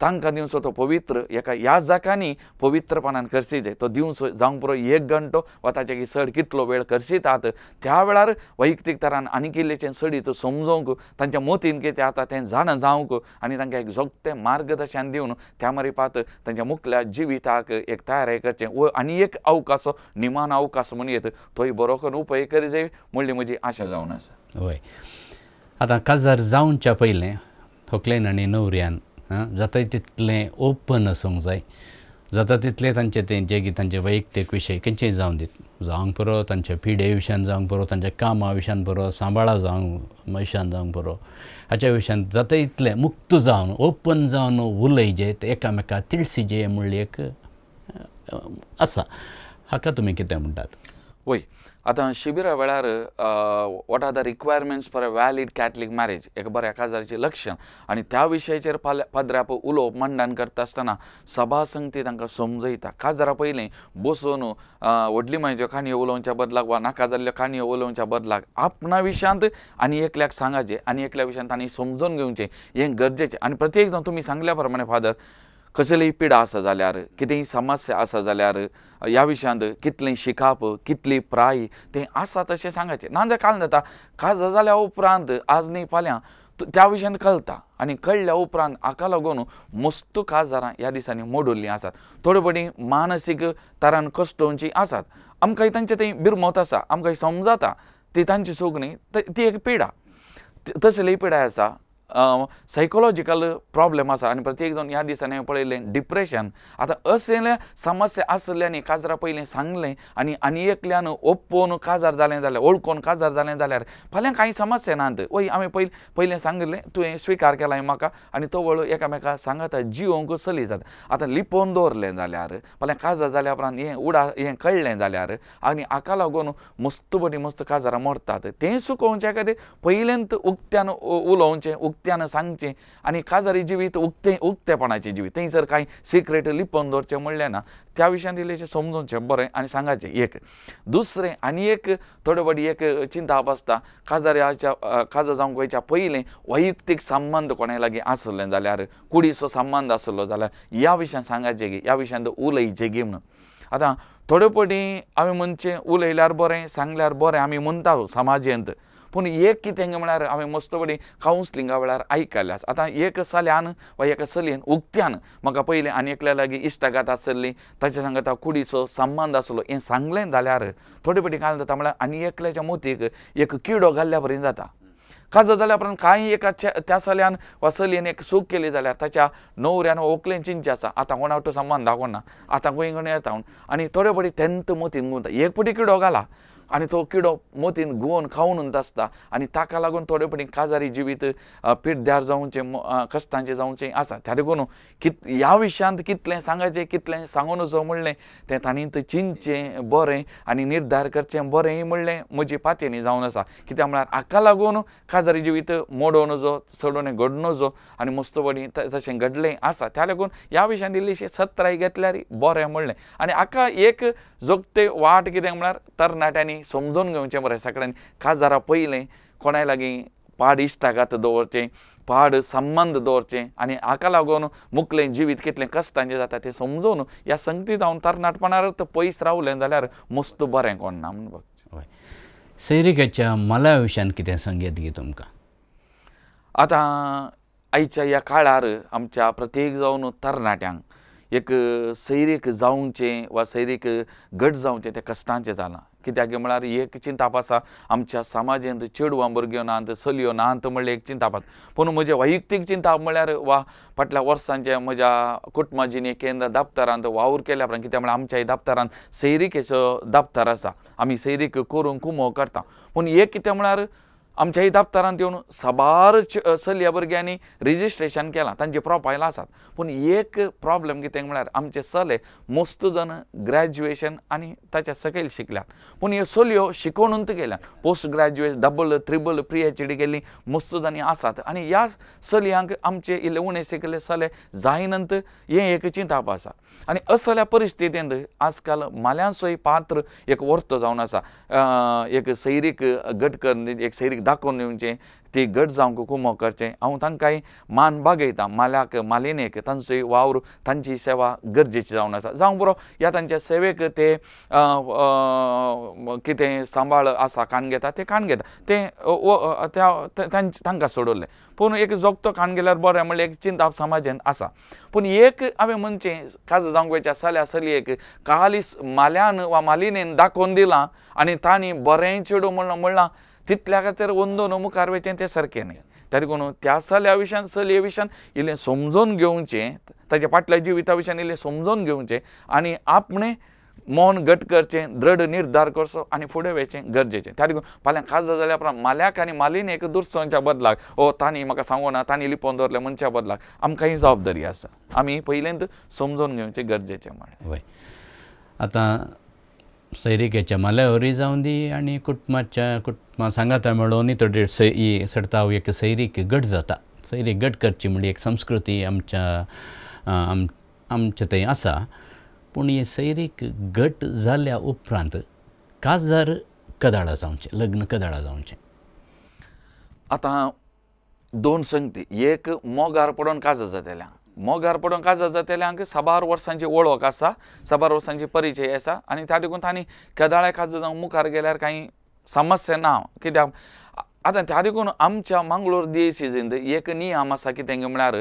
तांकां दिवचो तो पवित्र एका ह्या जाकांनी पवित्रपणान करसी जाय तो दिवस जावंक पुरो एक घंटो वा ताचे सड कितलो वेळ करशीतात त्या वेळार वैयक्तीक तरान आनी सडी सडीत समजोवंक तांच्या मतीन कितें आता तें जाणां जावंक आनी तांकां एक जोगते मार्गदर्शन दिवन त्या पात तांच्या मुखल्या जिविताक एक तयार करचें व आनी एक अवकाशो निमान अवकाश म्हूण येत तोय बरो करून उपाय करी जाय म्हणली म्हजी आशा जावन आसा हय आतां काजार जावनच्या पयलें थोकले आनी न्हवऱ्यान जाता तितलें ओपन असूंक जाय जाता तितले तांचे तेंचे तांचे वैयक्तीक विशय खंयचेय जावं दित जावंक पुरो तांच्या पिडे विशयान जावंक पुरो तांच्या कामा विशयान पुरो सांबाळा जावंक विशयान जावंक पुरो हाच्या विशयान जाता इतलें मुक्त जावन ओपन जावन उलय जे ते एकामेका जे म्हणली एक आसा हाका तुमी कितें म्हणटात वय आता शिबिरा वेळार what are the requirements for a valid Catholic marriage एक बऱ्या काजाराचे लक्षण आणि त्या विशयाचेर पाल पाद्राप उलोवप मंडन करता आसतना सभा संगती तांकां समजयता काजारा पयलीं बसून व्हडली म्हाज्यो काणयो उलोवच्या बदलाक वा नाका जाल्ल्यो काणयो उलोवच्या बदलाक आपणा विशांत आनी एकल्याक सांगायचे आनी एकल्या विशांत तांणी समजून घेवचें हे गरजेचे आनी प्रत्येक जण तुमी सांगल्या प्रमाणे फादर कसलीय पिडा आसा जाल्यार कितेंय समस्या आसा जाल्यार ह्या विशयांत कितलें शिकाप कितली प्राय तें आसा तशें सांगाचें ना जाल्यार काल जाता काज जाल्या उपरांत आज न्ही फाल्यां त्या विशयान कळता आनी कळ्ळ्या उपरांत हाका लागून मस्त काजारां ह्या दिसांनी मोडुल्लीं आसात थोडी बडी मानसीक तरान कश्टोवचीं आसात आमकां तांचें थंय बिरमत आसा आमकां समजता ती तांची सोगणी ती एक पिडा तसली पिडाय आसा सायकोलॉजिकल प्रॉब्लेम आसा आनी प्रत्येक दोन ह्या दिसांनी पळयलें डिप्रेशन आतां असले समस्या आसल्यानी काजरा पयलीं सांगलें आनी आनी एकल्यान ओप्पोन काजार जालें जाल्यार ओळखून काजार जालें जाल्यार फाल्यां कांय समस्या नात वय पहिले पयलीं पयलें सांगिल्लें तुवें स्विकार केलाय म्हाका आनी तो वळू एकामेका सांगता जिवंक सली जात आतां लिपोवन दवरलें जाल्यार फाल्यां काजार जाल्या उपरांत हें उडा हें कळ्ळें जाल्यार आनी हाका लागून मस्त बरी मस्त काजारां मरतात तें सुकोवचे खातीर पयल्यांत उक्त्यान उलोवचें उक्त उक्त्यानं सांगचें आणि काजारी जिवीत उक्तें जीवित जिवीत थंयसर काही सिक्रेट लिपोवन दोरचे म्हणलें ना त्या विशयान दिले समजोवचें बरें आणि सांगायचे एक दुसरे आणि एक थोडे एक चिंता बसता काजाऱ्याच्या काजार जावंक पहिले वैयक्तिक वैयक्तीक संबंध कोणाय लागीं आसलें जाल्यार कुडीचो संबंध आसलो जाल्यार ह्या विशयान सांगायचे गे ह्या विशयान उलयचे गी म्हणून आता थोडे फावटी आमी म्हणचें उलयल्यार बरें सांगल्यार बरें आम्ही म्हणता हो, समाजेंत पूण एक कितें म्हळ्यार हांवें मस्त बडी कावन्सलिंगा वेळार आयकल्यास आतां एक साल्यान वा एका चलयेन उक्त्यान म्हाका पयलें आनी एकल्या लागीं इश्टागात आसली ताच्या सांगता कुडीचो संबंद आसलो हें सांगलें जाल्यार थोडे पटी काल जाता म्हळ्यार आनी एकल्याच्या मोतीक एक किडो घाल्ल्या पर्यंत जाता काजो जाल्या उपरांत कांय एका त्या साल्यान वा चलयेन एक सूख केली जाल्यार ताच्या नवऱ्यान वा ओकलेन चिंचे आसा आतां कोणावटो संबंद दाखोना आतां गोंय कोण येता आनी थोडे पटी तेंत मोतीन गुंता एक पटी किडो घाला आणि तो किडो मोतीन गुंवोन खाऊन उरता आणि ताका लागून थोडे पटी काजारी जिवीत पिड्ड्यार जावचें कष्टांचे जावचें असा त्या देखून कित ह्या विशयांत कितलें सांगायचे कितलें सांगून नजो म्हणलें तें तांणी तर चिंतचे बरें आनी निर्धार करचें बरें म्हणलें म्हजे पातयेनी जावन आसा कित्याक म्हळ्यार हाका लागून काजारी जिवीत मोडो नजो चडोवन घड नजो आनी मस्तपणी तशें घडलें आसा त्या लागून ह्या विशयान इल्लीशी सत्राय घेतल्यार बरें म्हणलें आनी हाका एक जोगते वाट कितें म्हळ्यार तरणाट्यांनी समजून समजून घेवचें मरे सगळ्यांनी जरा पहिले कोणा लागीं पाड इश्टागात दवरचें पाड संबंध दवरचें आणि हाका लागून मुकले जिवीत कितले कष्टांचे जाता ते समजून ह्या संगतीत हांव तर पयस रावले जाल्यार मस्त बरें कोण ना म्हणून हय सैरिकेच्या मला विशयान कितें संगीत घे तुमकां आतां आयच्या ह्या काळार आमच्या प्रत्येक जावन तरणाट्यांक एक सैरीक जावचें वा सैरीक घट जावचें तें कश्टांचें जालां कित्याक गे म्हळ्यार एक चिंताप आसा आमच्या समाजेंत चेडवां भुरग्यो नात चलयो नात म्हणल्यार एक चिंतापात पूण म्हजें वैयक्तीक चिंताप म्हळ्यार वा फाटल्या वर्सांचे म्हज्या कुटुंबाजीन केंद्र दाप्तरांत वावर केल्या उपरांत कित्याक म्हळ्यार आमच्या सैरीक सैरीकेचो दापतार आसा आमी सैरीक करून कुमो करता पूण एक कितें म्हळ्यार आमच्याही दफ्तरांत येवन साबार चलया भुरग्यांनी रेजिस्ट्रेशन केलां तांची प्रोफायल आसात पूण एक प्रॉब्लम कितें म्हळ्यार आमचे सले मस्त जाण ग्रॅज्युएशन आनी ताच्या सकयल शिकल्यात पूण ह्यो चलयो शिकोवणूत गेल्यात post graduation double triple P H D केल्ली मस्त आसात आनी ह्या चलयांक आमचे इल्ले उणें शिकले चले जायनंत हें एक चिंताप आसा आनी असल्या परिस्थितींत आजकाल माल्यांचोय पात्र एक वर्त जावन आसा एक सैरीक गटकर एक सैरीक दाखोवन दिवचें ती घट जावंक कुमो करचें हांव तांकांय मान बागयतां माल्याक मालिनेक तांचो वावर तांची सेवा गरजेची जावन आसा जावं बरो ह्या तांच्या सेवेक ते कितें सांबाळ आसा कान घेता ते कान घेता ते तांकां सोडवलें पूण एक जोगतो कान गेल्यार बरें म्हणल्यार एक चिंता समाजान आसा पूण एक हांवें म्हणचें काज जावंक वेच्या सल्या एक कालीस माल्यान वा मालिनेन दाखोवन दिलां आनी तांणी बरें चेडूं म्हणलां म्हणलां ತಿತ್ಲಾಗತ್ತಿರೋ ಒಂದು मुखार वेचे ते सारखे नाही तरी कोण त्या चल्या विशयान चलये विषयान इले समजून घेवचें त्याच्या फाटल्या जिविता विशयान इल्लें समजून घेवचें आणि आपणे मौन घट करचे दृढ निर्धार करचो आणि फुडें वेचे गरजेचे त्या देखून फाल्यां खास जाल्या उपरांत माल्याक आनी एक दुरसोंच्या बदलाक ओ तांणी म्हाका सांगू ना तांणी लिपोवन दवरले मनशा बदलाक आमकां ही जबाबदारी आसा आमी पयलेंत समजून घेवचें गरजेचे म्हण आतां जाऊन दी आणि कुटुंबाच्या कुटुंबा ಕುಟ್ಮ ಸಂಗಾತ मेळोन थोडी सै ही सरताव एक सैरीक गट जाता सैरी गट करची म्हणजे एक संस्कृती आमच्या आमच्या थंय आसा पूण ही सैरीक घट जाल्या उपरांत काजार कदाळा जावचें लग्न कदाळा जावचें आतां दोन संगती एक मोगार पडून काजार जातल्या मोगार पडून जात जाते हांक सबार वर्सांची ओळख असा सबार वर्सांची परिचय असा आणि त्या देखून तांणी केदाळे काजार जावं मुखार गेल्यावर काही समस्या ना कित्याक आता त्या देखून आमच्या मंगळूर देसीजींत एक नियम की तेंगे म्हळ्यार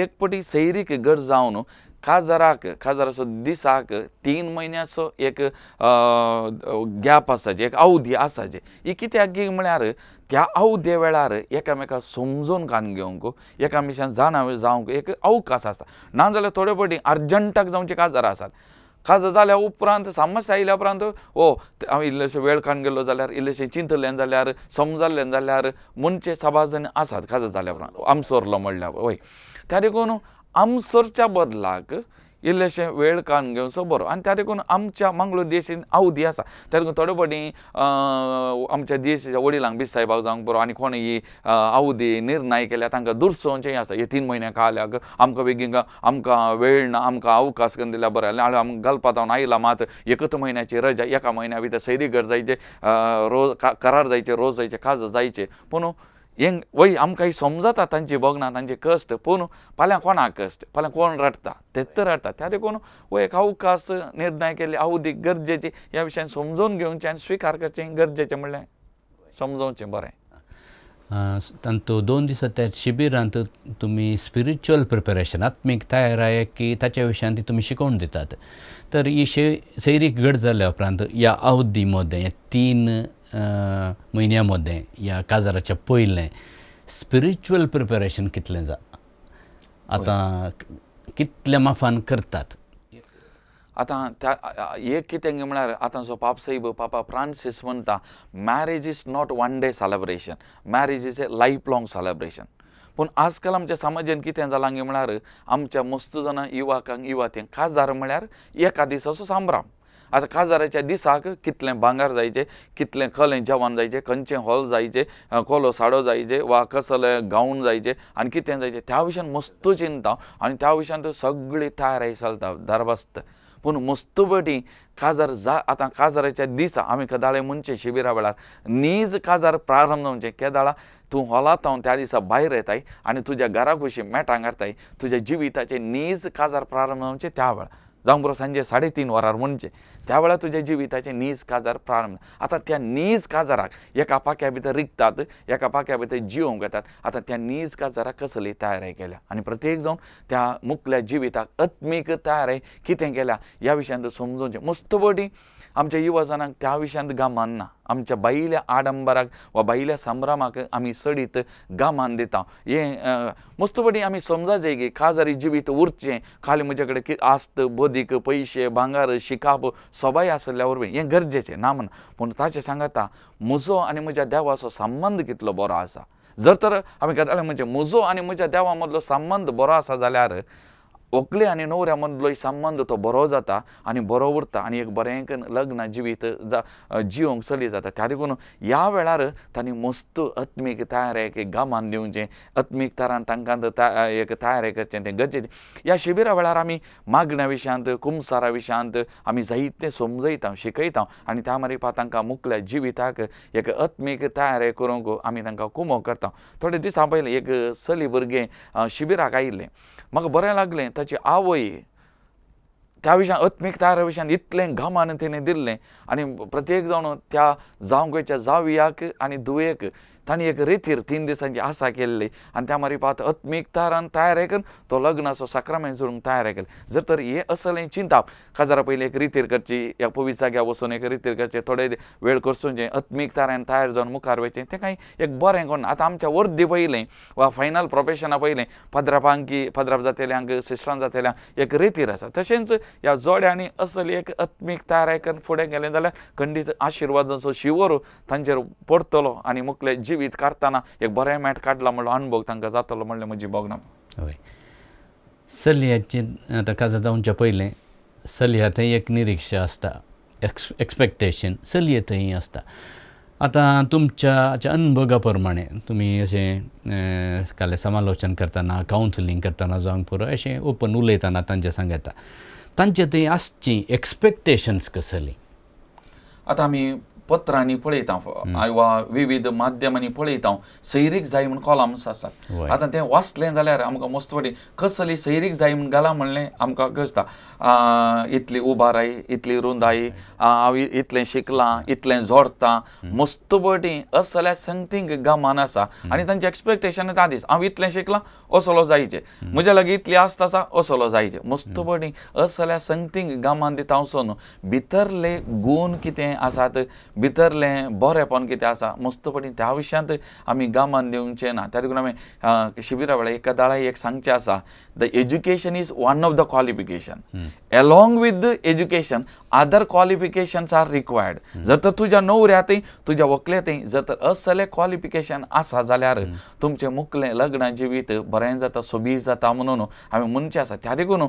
एक पटी सैरीक गट जावन खासदाराक खासदाराचो दिसाक तीन म्हयन्याचो एक गॅप आसाचे एक अवधी जे ही कित्याक म्हळ्यार त्या अवधे वेळार एकामेकाक समजून कान घेवंक एकामेशान जाणावे जावंक एक अवकाश आसता नाजाल्यार थोडे फावटी अर्जंटाक जावचे काजार आसात काज जाल्या उपरांत समस्या आयल्या उपरांत ओ हांव इल्लेशें वेळ कान गेलो जाल्यार इल्लेशें चिंतलें जाल्यार समजल्लें जाल्यार मनचे सभाजन आसात काज जाल्या उपरांत आमसोरलो म्हणल्यार वय त्या देखून आमसरच्या बदलाक इल्लेशें वेळ कान घेवचो बरो आनी त्या देखून आमच्या मंगळूर देशीन आवदी आसा त्या देखून थोडे फावटी आमच्या देशाच्या वडिलांक भाऊ जावंक बरो आनी कोणूय आवधी निर्णय केल्या तांकां दुरसोंचें आसा हे तीन म्हयने काल्याक आमकां बेगीन आमकां वेळ ना आमकां अवकाश करून दिल्या बरें जालें आमकां घालपा जावन आयला मात एकच म्हयन्याची रजा एका म्हयन्या भितर घर जायचे रोज करार जायचे रोज जायचे काज जायचे पूण ಹೆಂಗೆ वय ಆಮಕಾಯಿ समजता तांची भोगना तांचे कश्ट पूण फाल्यां कोणाक कश्ट फाल्यां कोण रडटा तेत रडटा त्या देखून हो एक अवकाश निर्णय केले अवधीक गरजेची ह्या विशयान समजून घेवचें आनी स्विकार करचें गरजेचें म्हणलें समजोवचें बरें तांतू दोन दिसा त्या शिबिरांत तुमी स्पिरिच्युअल तयार आत्मीक की ताच्या विशयान ती तुमी शिकोवन दितात तर ही शे सैरीक घट जाल्या उपरांत ह्या अवधी मोदें तीन म्हयन्या मध्ये या काजाराच्या पयलें स्पिरिच्युअल प्रिपेरेशन कितले जा आतां कितल्या माफान करतात आतां त्या हे कितें म्हळ्यार आतां जो पाप पापा फ्रांसीस म्हणटा marriage is not one day celebration marriage is a life long celebration पूण आज काल आमच्या समाजान कितें जालां म्हळ्यार आमच्या मस्त जाणां युवकांक युवत्यांक खास जाणा म्हळ्यार एका दिसाचो सांबराम आता काजाराच्या दिसाक कितलें भांगार जायचे कितलें कलें जेवण जायचे खंयचें हॉल जायचे कोलो साडो जायचे वा कसलें गावण जायचे आनी कितें जायचें त्या विशयान मस्त चिंता आनी त्या विशयान तर सगळी तयारी चलता दरबस्त पूण मस्तुबटी काजार जा आतां काजाराच्या दिसा आमी कदाळे म्हणचे शिबिरा वेळार नीज काजार प्रारंभ जावचे म्हणजे केदाळा तूं हॉलांत हांव त्या दिसा भायर येताय आनी तुज्या घरा कुशी मेटांग हाडटाय तुज्या जिविताचे नीज काजार प्रारंभ जावचे म्हणजे त्या वेळार जावं बरो सांजे साडे तीन वरार म्हणचे त्यावेळा तुझ्या जिविताचे नीज काजार प्रारंभ आता त्या नीज काजाराक एका पाक्या भीत रिगतात एका पाक्या भीत जीव घेतात आता त्या नीज काजाराक कसली तयारी केल्या आणि प्रत्येक जावन त्या मुकल्या जिविताक अत्मीक तयारी कितें केल्या या विशयांत समजून मस्तपटी आमच्या युवा त्या विशयांत गामान ना आमच्या बाईल्या आडंबराक वा बायल्या संभ्रमाक आम्ही सडीत गामान दिता हें मस्तपटी आमी समजा की काजारी जिवीत उरचे खाली म्हजे कडेन आस्त बोदीक पयशे भांगार शिकाप सोबाय आसल्या वरवीं हें गरजेचें ना म्हण पूण ताचे सांगता म्हजो आनी म्हज्या देवाचो संबंद कितलो बरो आसा जर तर आमी म्हणजे म्हजो आनी म्हज्या देवा मदलो संबंद बरो आसा जाल्यार व्हंकले आणि नवऱ्या मदलो संबंध तो बरो जाता आणि बरो उरता आणि एक बरेंक लग्न जिवीत जिवंक चली जाता त्या देखून ह्या वेळार तांणी मस्त अत्मीक तयारेक एक गामान दिवचें अत्मीक तरान तांकां एक तयारे करचें तें गरजेचें ह्या शिबिरा वेळार आमी मागण्या विशयांत कुमसारा विशयांत आमी जायते समजयता शिकयता आणि त्या मारिपा तांकां मुकल्या जिविताक एक अत्मीक तयारे करूंक आमी तांकां कुमो करता थोडे दिसां पयलीं एक चली भुरगें शिबिराक आयिल्लें म्हाका बरें लागलें त्या आवय त्याविशान अत्मिकताय विशान इतलें घमान तिणें दिल्लें आनी प्रत्येक जाण त्या जावं जावियाक जावयाक आनी दुयेक तांणी एक रितीर तीन दिसांची आसा केल्ली आणि त्या मारी पात तारान तयार आयकन तो लग्नाचो साक्रामेंट जोडून तयार आहे जर तर हे असलें चिंताप काजारा पहिले एक रितीर करची ह्या पवित जाग्या बसून एक रितीर करचे थोडे वेळ करसून जे अत्मिक तारान तयार जाऊन मुखार वेचे ते काही एक बरें कोण आता आमच्या वर्दी पहिले वा फायनल प्रोफेशना पहिले पद्रापांकी पद्राप जातेल्यांक सिस्टरां जातेल्यांक एक रितीर आसा तशेंच ह्या जोड्यांनी असली एक अत्मिक तयार आयकन फुडें गेलें जाल्यार खंडीत आशिर्वादाचो शिवोर तांचेर पडतलो आनी मुखले जीव जिवीत करताना एक बरें मॅट काढला म्हणलो अनुभव तांकां जातलो म्हणलें म्हजी भोगना हय सलिहाची आतां काजा जावच्या पयलें सलिहा थंय एक निरीक्षा आसता एक्स एक्सपेक्टेशन सल्हे थंय आसता आतां तुमच्या अनुभवा प्रमाणे तुमी अशें काले समालोचन करताना कावन्सिलींग करताना जावं पुरो असे ओपन उलयतना तांचे सांगता तांचे थंय आसची एक्सपेक्टेशन्स कसली आतां आमी पत्रांनी पळयता वा विविध माध्यमांनी पळयता सैरीक जाय म्हण कॉलम्स आसात आतां तें वाचलें जाल्यार आमकां मस्तवडी कसली सैरीक जाय म्हण गेला म्हणलें आमकां गजता इतली उबाराय इतली रुंदाई हांव इतलें शिकलां इतलें जोडतां मस्तवटी अस जाल्यार समथींग गामान आसा आनी तांचे एक्सपेक्टेशन येता दीस हांव इतलें शिकलां असलो जायचे म्हज्या लागीं इतली आस्त आसा असलो जायचें मस्तवटी अस जाल्यार समथींग गामान दिता हांव भितरले गूण कितें आसात भितरले बोरेंपण कितें आसा मस्तपणी त्या विशयांत आमी गामान दिवचें ना त्या देखून आमी शिबिरा वेळार एका दाळा एक सांगचें आसा the education is one of the qualification along with education other qualifications are required जर तर तुज्या न्हवऱ्यातय तुज्या व्हंकलेतय जर तर असले क्वॉलिफिकेशन आसा जाल्यार तुमचें मुकलें लग्न जिवीत बरें जाता सोबीत जाता म्हणून आम्ही म्हणचे आसा त्या देखून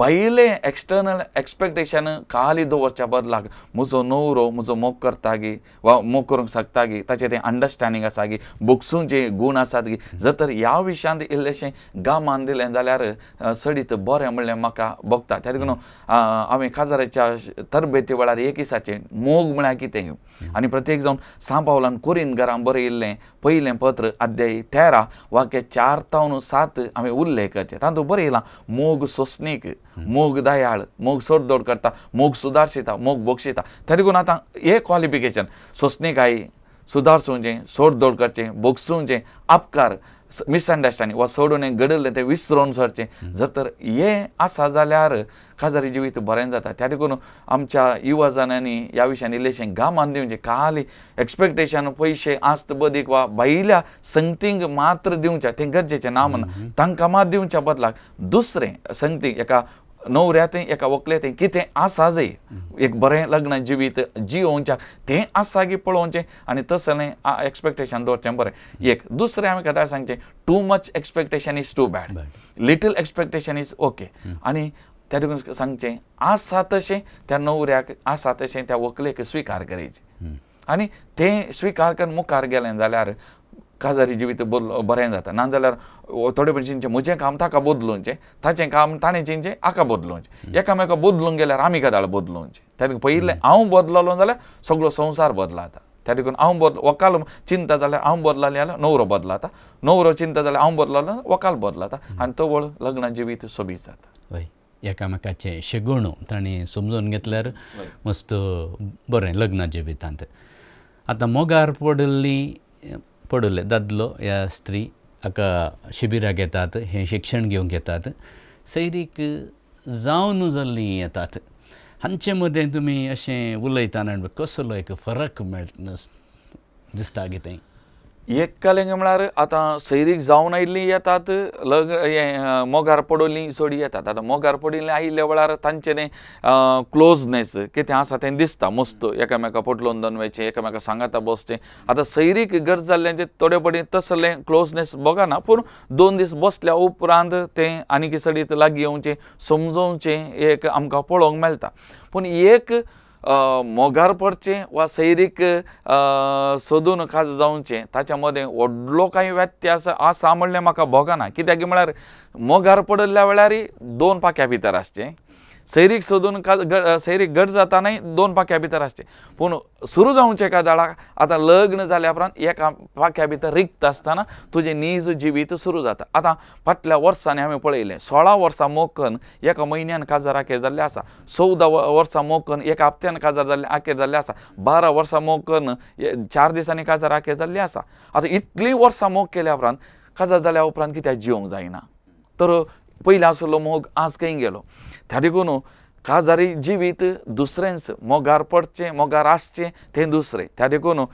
ಬೈಲೆ बदला ಎಕ್ಸ್ಪೆಕ್ಟೇಷನ್ नवरो ದೋವರ್ಚ मोग करता गे वा मोग करूंक शकता गे ताचे ते अंडरस्टँडिंग आसा गी बुक्सूं जे गूण आसात की जर तर ह्या विशयांत इल्लेशें गामान दिलें जाल्यार सडीत बरें म्हणलें म्हाका भोगता त्या देखून हांवें खाजाराच्या तरबेती वेळार एक दिसाचें मोग म्हळ्यार कितें आनी प्रत्येक जावन सांपावलान कोरीन घरा बरें पयलें पत्र अध्याय तेरा वाक्य चार तावन सात हांवें उल्लेख करचें तातूंत बरयलां मोग सोसनीक मोग दयाळ मोग दोड करता मोग सुधारशिता मोग बोक्षिता तरीकून आतां हे क्वॉलिफिकेशन सोसणीकायी सोड दोड करचें बोगसूंचें आपकार मिसअंडरस्टँडिंग वा सोडून घडले ते विसरून सरचे जर तर हे असा जाल्यार काजारी जिवीत बरें जाता त्या देखून आमच्या युवा या ह्या विशयांनी गा गामान दिवचें खाली एक्सपेक्टेशन पयशे आस्त बदीक वा भायल्या संगतींक मात्र दिवच्या ते गरजेचे ना म्हणून तांकां मात दिवच्या बदलाक दुसरें संगतीक एका ते एका व्हंकलेतय कितें आसा जाय एक बरें लग्न जिवीत जियोवच्या ते आसा की पळोवचें आनी तसलें एक्सपेक्टेशन दवरचें बरें एक दुसरें आमी कदा सांगचें too much expectation is too bad little expectation is okay आनी त्या देखून सांगचें आसा तशें त्या नवऱ्याक आसा तशें त्या व्हंकलेक स्विकार करचे आनी तें स्विकार करून मुखार गेलें जाल्यार काजारी जिवीत बदल बरें जाता नाजाल्यार थोडे भशेनचें म्हजें काम ताका बदलोवचें ताचें काम ताणें चिंचें हाका बदलोवचें एकामेका बदलूंक गेल्यार आमी कदाळ बदलोवचें त्या देखून पयलें हांव बदललो जाल्यार सगळो संवसार बदलाता त्या देखून हांव बदल वकाल चिंता जाल्यार हांव बदलालें जाल्यार न्हवरो बदलाता न्हवरो चिंता जाल्यार हांव जाल्यार वकाल बदलाता आनी तो वळ लग्न जिवीत सोबीत जाता एकामेकाचे शिगोणू ताणें समजून घेतल्यार मस्त बरें लग्ना जिवितांत आतां मोगार पडल्ली पडले दादलो या स्त्री हाका शिबिराक घेतात हें शिक्षण घेवंक घेतात सैरीक जावन जाल्लीं येतात हांचे मदें तुमी अशें उलयताना कसलो एक फरक मेळ दिसता कितें एक एककालीन म्हळ्यार आता सैरीक जाऊन आयिल्लीं येतात लग हे मोगार पडोलीं सोडी येतात आता मोगार पडिल्लीं आयिल्ल्या वेळार तांचे ते क्लोजनेस कितें आसा तें दिसता मस्त एकामेका पोटलोवन दनवेचे एकामेकां सांगाता बसचे आतां सैरीक गरज जाल्ल्यांचें थोडे पडी तसलें क्लोजनेस बघाना पूण दोन दीस बसल्या उपरांत ते आनी सडीत लागीं येवचें समजोवचें एक आमकां पळोवंक मेळटा पूण एक मोगार पडचे वा सैरीक सोदून काज जावचें ताच्या मध्ये व्हडलो कांय व्यत्यय आसा आसा मला म्हाका भोगना कित्याक म्हळ्यार मोगार पडल्या वेळारय दोन पाक्या भितर आसचें सैरीक सोदून का ग सैरीक गट नाही दोन पाक्या भीतर असते पण सुरू जावचे का झाडाक आता लग्न जाल्या उपरांत एका पाक्या भितर रिक्त असताना तुझे नीज जीवित सुरू जाता आता फाटल्या वर्सांनी आम्ही पळयलें सोळा वर्सां मोकन एका म्हयन्यान काजार आखेर झाले असा चौदा वर्सां मोकन एका हप्त्यान काजार झाले आखेर जाल्लें असा बारा वर्सां मोकन चार दिसांनी काजार आखेर झाले असा आता इतली वर्सां मोग केल्या उपरांत काजार जाल्या उपरांत कित्याक जिवंक जायना तर पहिला आसलो मोग आज गेलो त्या देखून काजारी जिवीत दुसऱ्यांच मोगार पडचे मोगार आसचे ते दुसरें त्या देखून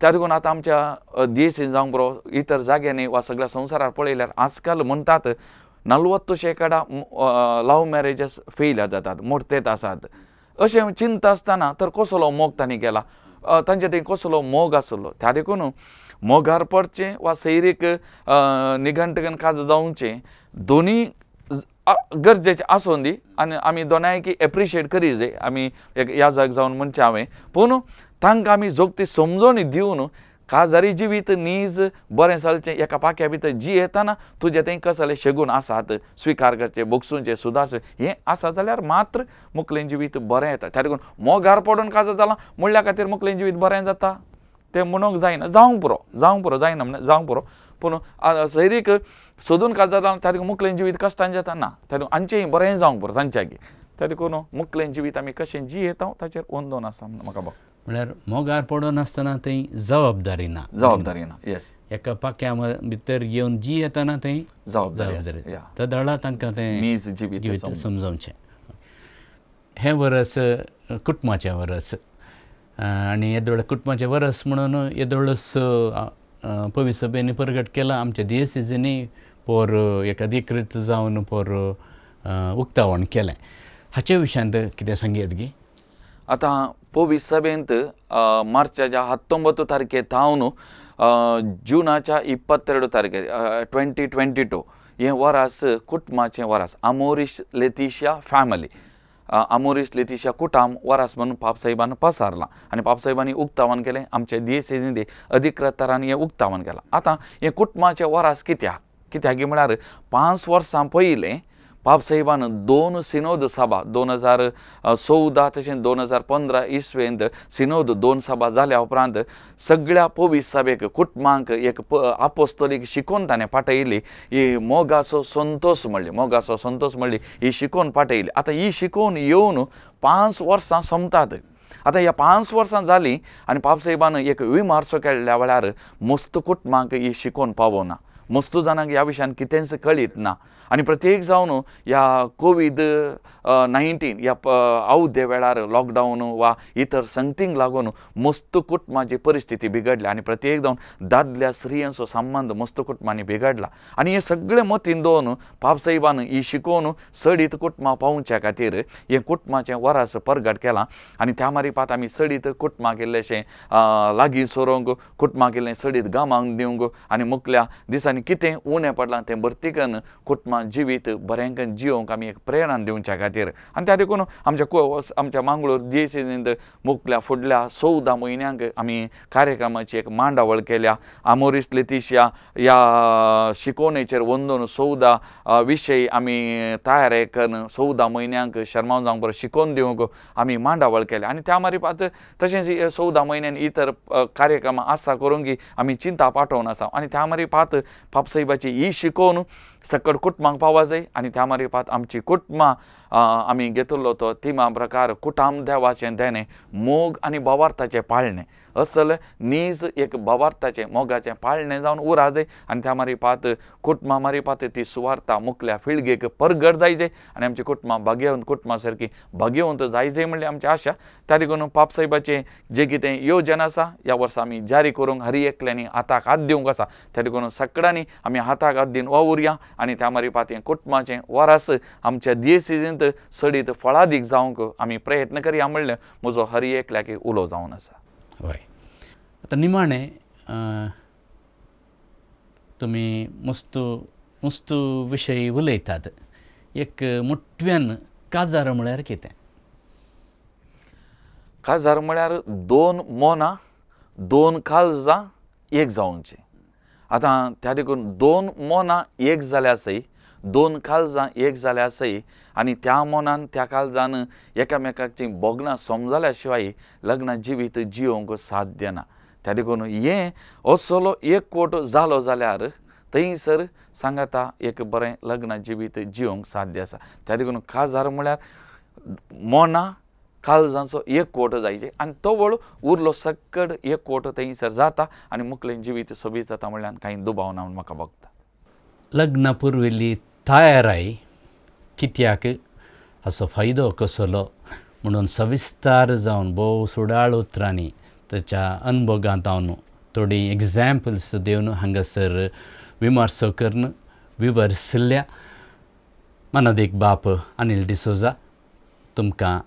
त्या देखून आता आमच्या देश जावं बरो इतर जाग्यांनी वा सगळ्या संसारात पळयल्यार आजकाल म्हणतात 40 शेकडा लव मॅरेजस फेल जातात मोडतेत आसात असे चिंता असताना तर कसलो मोग तांणी केला तांचे ते कसलो मोग आसलो त्या देखून मोगार पडचें वा सैरीक निघंटकन काज जावचें दोनी गरजेचे आसून दी आनी आम्ही दोनायकी एप्रिशिएट करी जे आम्ही एक याजाक जावन म्हणचे हांवें पूण तांकां आमी जोगती समजून दिवन काजारी जिवीत नीज बरें चलचें एका पाक्या भितर जी येताना तुजें तें कसले शेगून आसात स्विकार करचे बोगसूचे सुदारचे हें आसा जाल्यार मात्र मुकलें जिवीत बरें येता त्या देखून मोगार पडून काजो जाला म्हणल्या खातीर मुकलें जिवीत बरें जाता तें म्हणूंक जायना जावं पुरो जावं पुरो जायना म्हणल्यार जावं पुरो ಪೂನು सोदून ಸೋದೂನ್ ಕಾಜಾದ ತಾರೀಕು ಮುಕ್ಲೆನ್ जिवीत कश्टान जाता ना ತಾರೀಕು ಅಂಚೆ बरें जावंक पुरो तांच्यागी तरी करून मुकलें जिवीत आमी कशें जियेता ताचेर ओंदोन आसा म्हाका बघ म्हळ्यार मोगार आसतना थंय जबाबदारी ना जबाबदारी ना येस एका पाक्या भितर येवन जी येताना थंय जबाबदारी दळा तांकां तें मीज जिवीत समजोवचें हें वरस कुटुंबाचें वरस आनी येदोळ कुटुंबाचें वरस म्हणून येदोळस पवी सभेने प्रगट केला आमच्या डी पोर एक अधिकृत जावन पोर उक्तावण केलें हाचे विशयांत किती सांगयात गे आता पोवी सभेंत मार्चच्या हत्तोंबत्तू तारखे थावन जुनाच्या इप्पत्तेरडो तारखे ट्वेंटी ट्वेंटी टू हे वरस कुटुंबाचे वरस आमोरीश लेतिशिया फॅमिली अमोरीस लेतीशा कुटाम वरास म्हणून पापसाहेबांना पसारला आणि पापसाहेबांनी उक्तावन केले आमच्या दिएसेजने अधिकृतरांनी हे उक्तावन केला आता हे कुटुंबाचे वरास कित्या कित्या की म्हळ्यार पांच वर्सां पहिले बाबसाहेबानं दोन सिनोद सभा दोन हजार चौदा तशेंच दोन हजार पंदरा इसवेंत सिनोद दोन सभा जाल्या उपरांत सगळ्या पोवीस सभेक कुटुंबांक एक प आपोस्तोलीक शिकोवन ताणें पाठयली ही मोगाचो संतोष म्हणली मोगाचो संतोष म्हणली ही शिकोवन पाठयली आतां ही शिकोवन येवन पांच वर्सां सोमतात आतां ह्या पांच वर्सां जालीं आनी बाबसाहेबान एक विमारसो केल्ल्या वेळार मस्त कुटुंबांक ही शिकोवन पावोना मुस्तू जाणांक ह्या विशयान कितेंच कळीत ना आणि प्रत्येक जावन ह्या नाईन्टीन नायन्टीन ह्या आवद्या वेळार लॉकडाऊन वा इतर संगतींक लागून माझी परिस्थिती बिघडल्या आणि प्रत्येक जाऊन दादल्या स्त्रियांचो संबंद मस्तकुटमांनी बिघडला आणि हे सगळे मतीन पाप पापसाहेबान ही शिकोवन सडीत कुटुंबा पावच्या खातीर हे कुटुंबाचे वरास परगट केलां आनी त्या मारिपात आमी सडीत कुटुंबा केल्लेशें लागीं सोरोंक कुटुंबा केल्लें सडीत गामांक दिवंक आनी मुकल्या दिसांनी कितें उणें पडलां तें भरतीकन कुटुंबां जिवीत बऱ्यांकन जिवंक आमी एक प्रेरणा दिवच्या खातीर आनी त्या देखून आमच्या को आमच्या मांगलोर देशेंत मुकल्या फुडल्या चवदा म्हयन्यांक आमी कार्यक्रमाची एक मांडावळ केल्या आमोरीस लेतिशिया ह्या शिकोवणेचेर वंदून चवदा विशयी आमी करून चवदा म्हयन्यांक शर्मा जावंक बरो शिकोवन दिवंक आमी मांडावळ केल्या आनी त्या पात तशेंच चवदा म्हयन्यान इतर कार्यक्रम आसा करून की आमी चिंता पाठोवन आसा आनी त्या मारी पात पापसाहेबाची ही शिकोवन सकड कुटुंबांक पाववा आणि आनी त्या पात आमची कुटुंबां आम्ही घेतलो तो तिमा प्रकार कुटाम देवाचें देणें मोग आणि बोवार्थाचें पाळणे असल नीज एक मोगाचे मोगाचें पाळणें जावन उराजे आणि त्या मारी पात कुटमां पात ती सुवार्ता मुकल्या फिळगेक परगट जायचे आणि आमची कुटुंबा भाग्यवंत कुटुंबा सारकी भाग्यवंत जायचे म्हणल्यार आमची आशा त्या देखून पापसाहेबाचे जे कितें योजना आसा या वर्सा आमी जारी करूंक हरी एकल्यानी हाताक हात दिवंक आसा त्या देखून सगळ्यांनी आमी हाताक हात दिवन वावुरया उरया आनी त्या मारी हें कुटुंबाचे वरस आमच्या दिये पर्यंत सडीत फळादीक जावंक आमी प्रयत्न करया म्हणलें म्हजो हर एकल्याक उलो जावन आसा हय आतां निमाणें तुमी मुस्तू मुस्तू विशयी उलयतात एक मुठव्यान काजार म्हळ्यार कितें काजार म्हळ्यार दोन मोनां दोन काळजां एक जावंचे आतां त्या देखून दोन मोना एक जाल्यासय दोन काळजां एक जाल्या आसय आनी त्या मोनान त्या काळजान एकामेकाची बोगणां समजल्या शिवाय लग्न जिवीत जियोवंक साथ ना त्या देखून हे असलो कोट जालो जाल्यार थंयसर सांगता एक बरें लग्न जिवीत जियोवंक साध्य आसा त्या देखून काजार म्हळ्यार मोना काळजांचो एकवट जायचे आनी तो वळ उरलो एक एकवट थंयसर जाता आनी मुकलें जिवीत सोबीत जाता म्हळ्यार कांय दुबाव ना म्हणून म्हाका भोगता लग्ना पुर्वेली तयाराई कित्याक असो फायदो कसलो म्हणून सविस्तार जाऊन भोव सुडाळ उतरांनी त्याच्या अनुभगांत हांव थोडीं एग्जाम्पल्स देऊन हांगासर विमर्श करून विवर्सल्या एक बाप अनिल डिसोजा तुमकां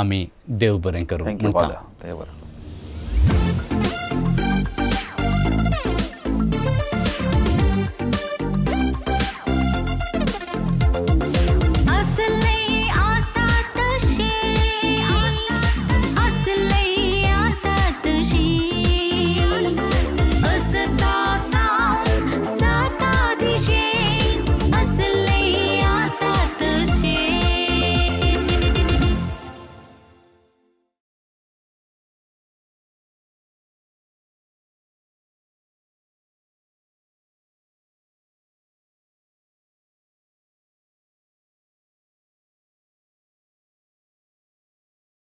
आमी देव बरें करूं म्हणटा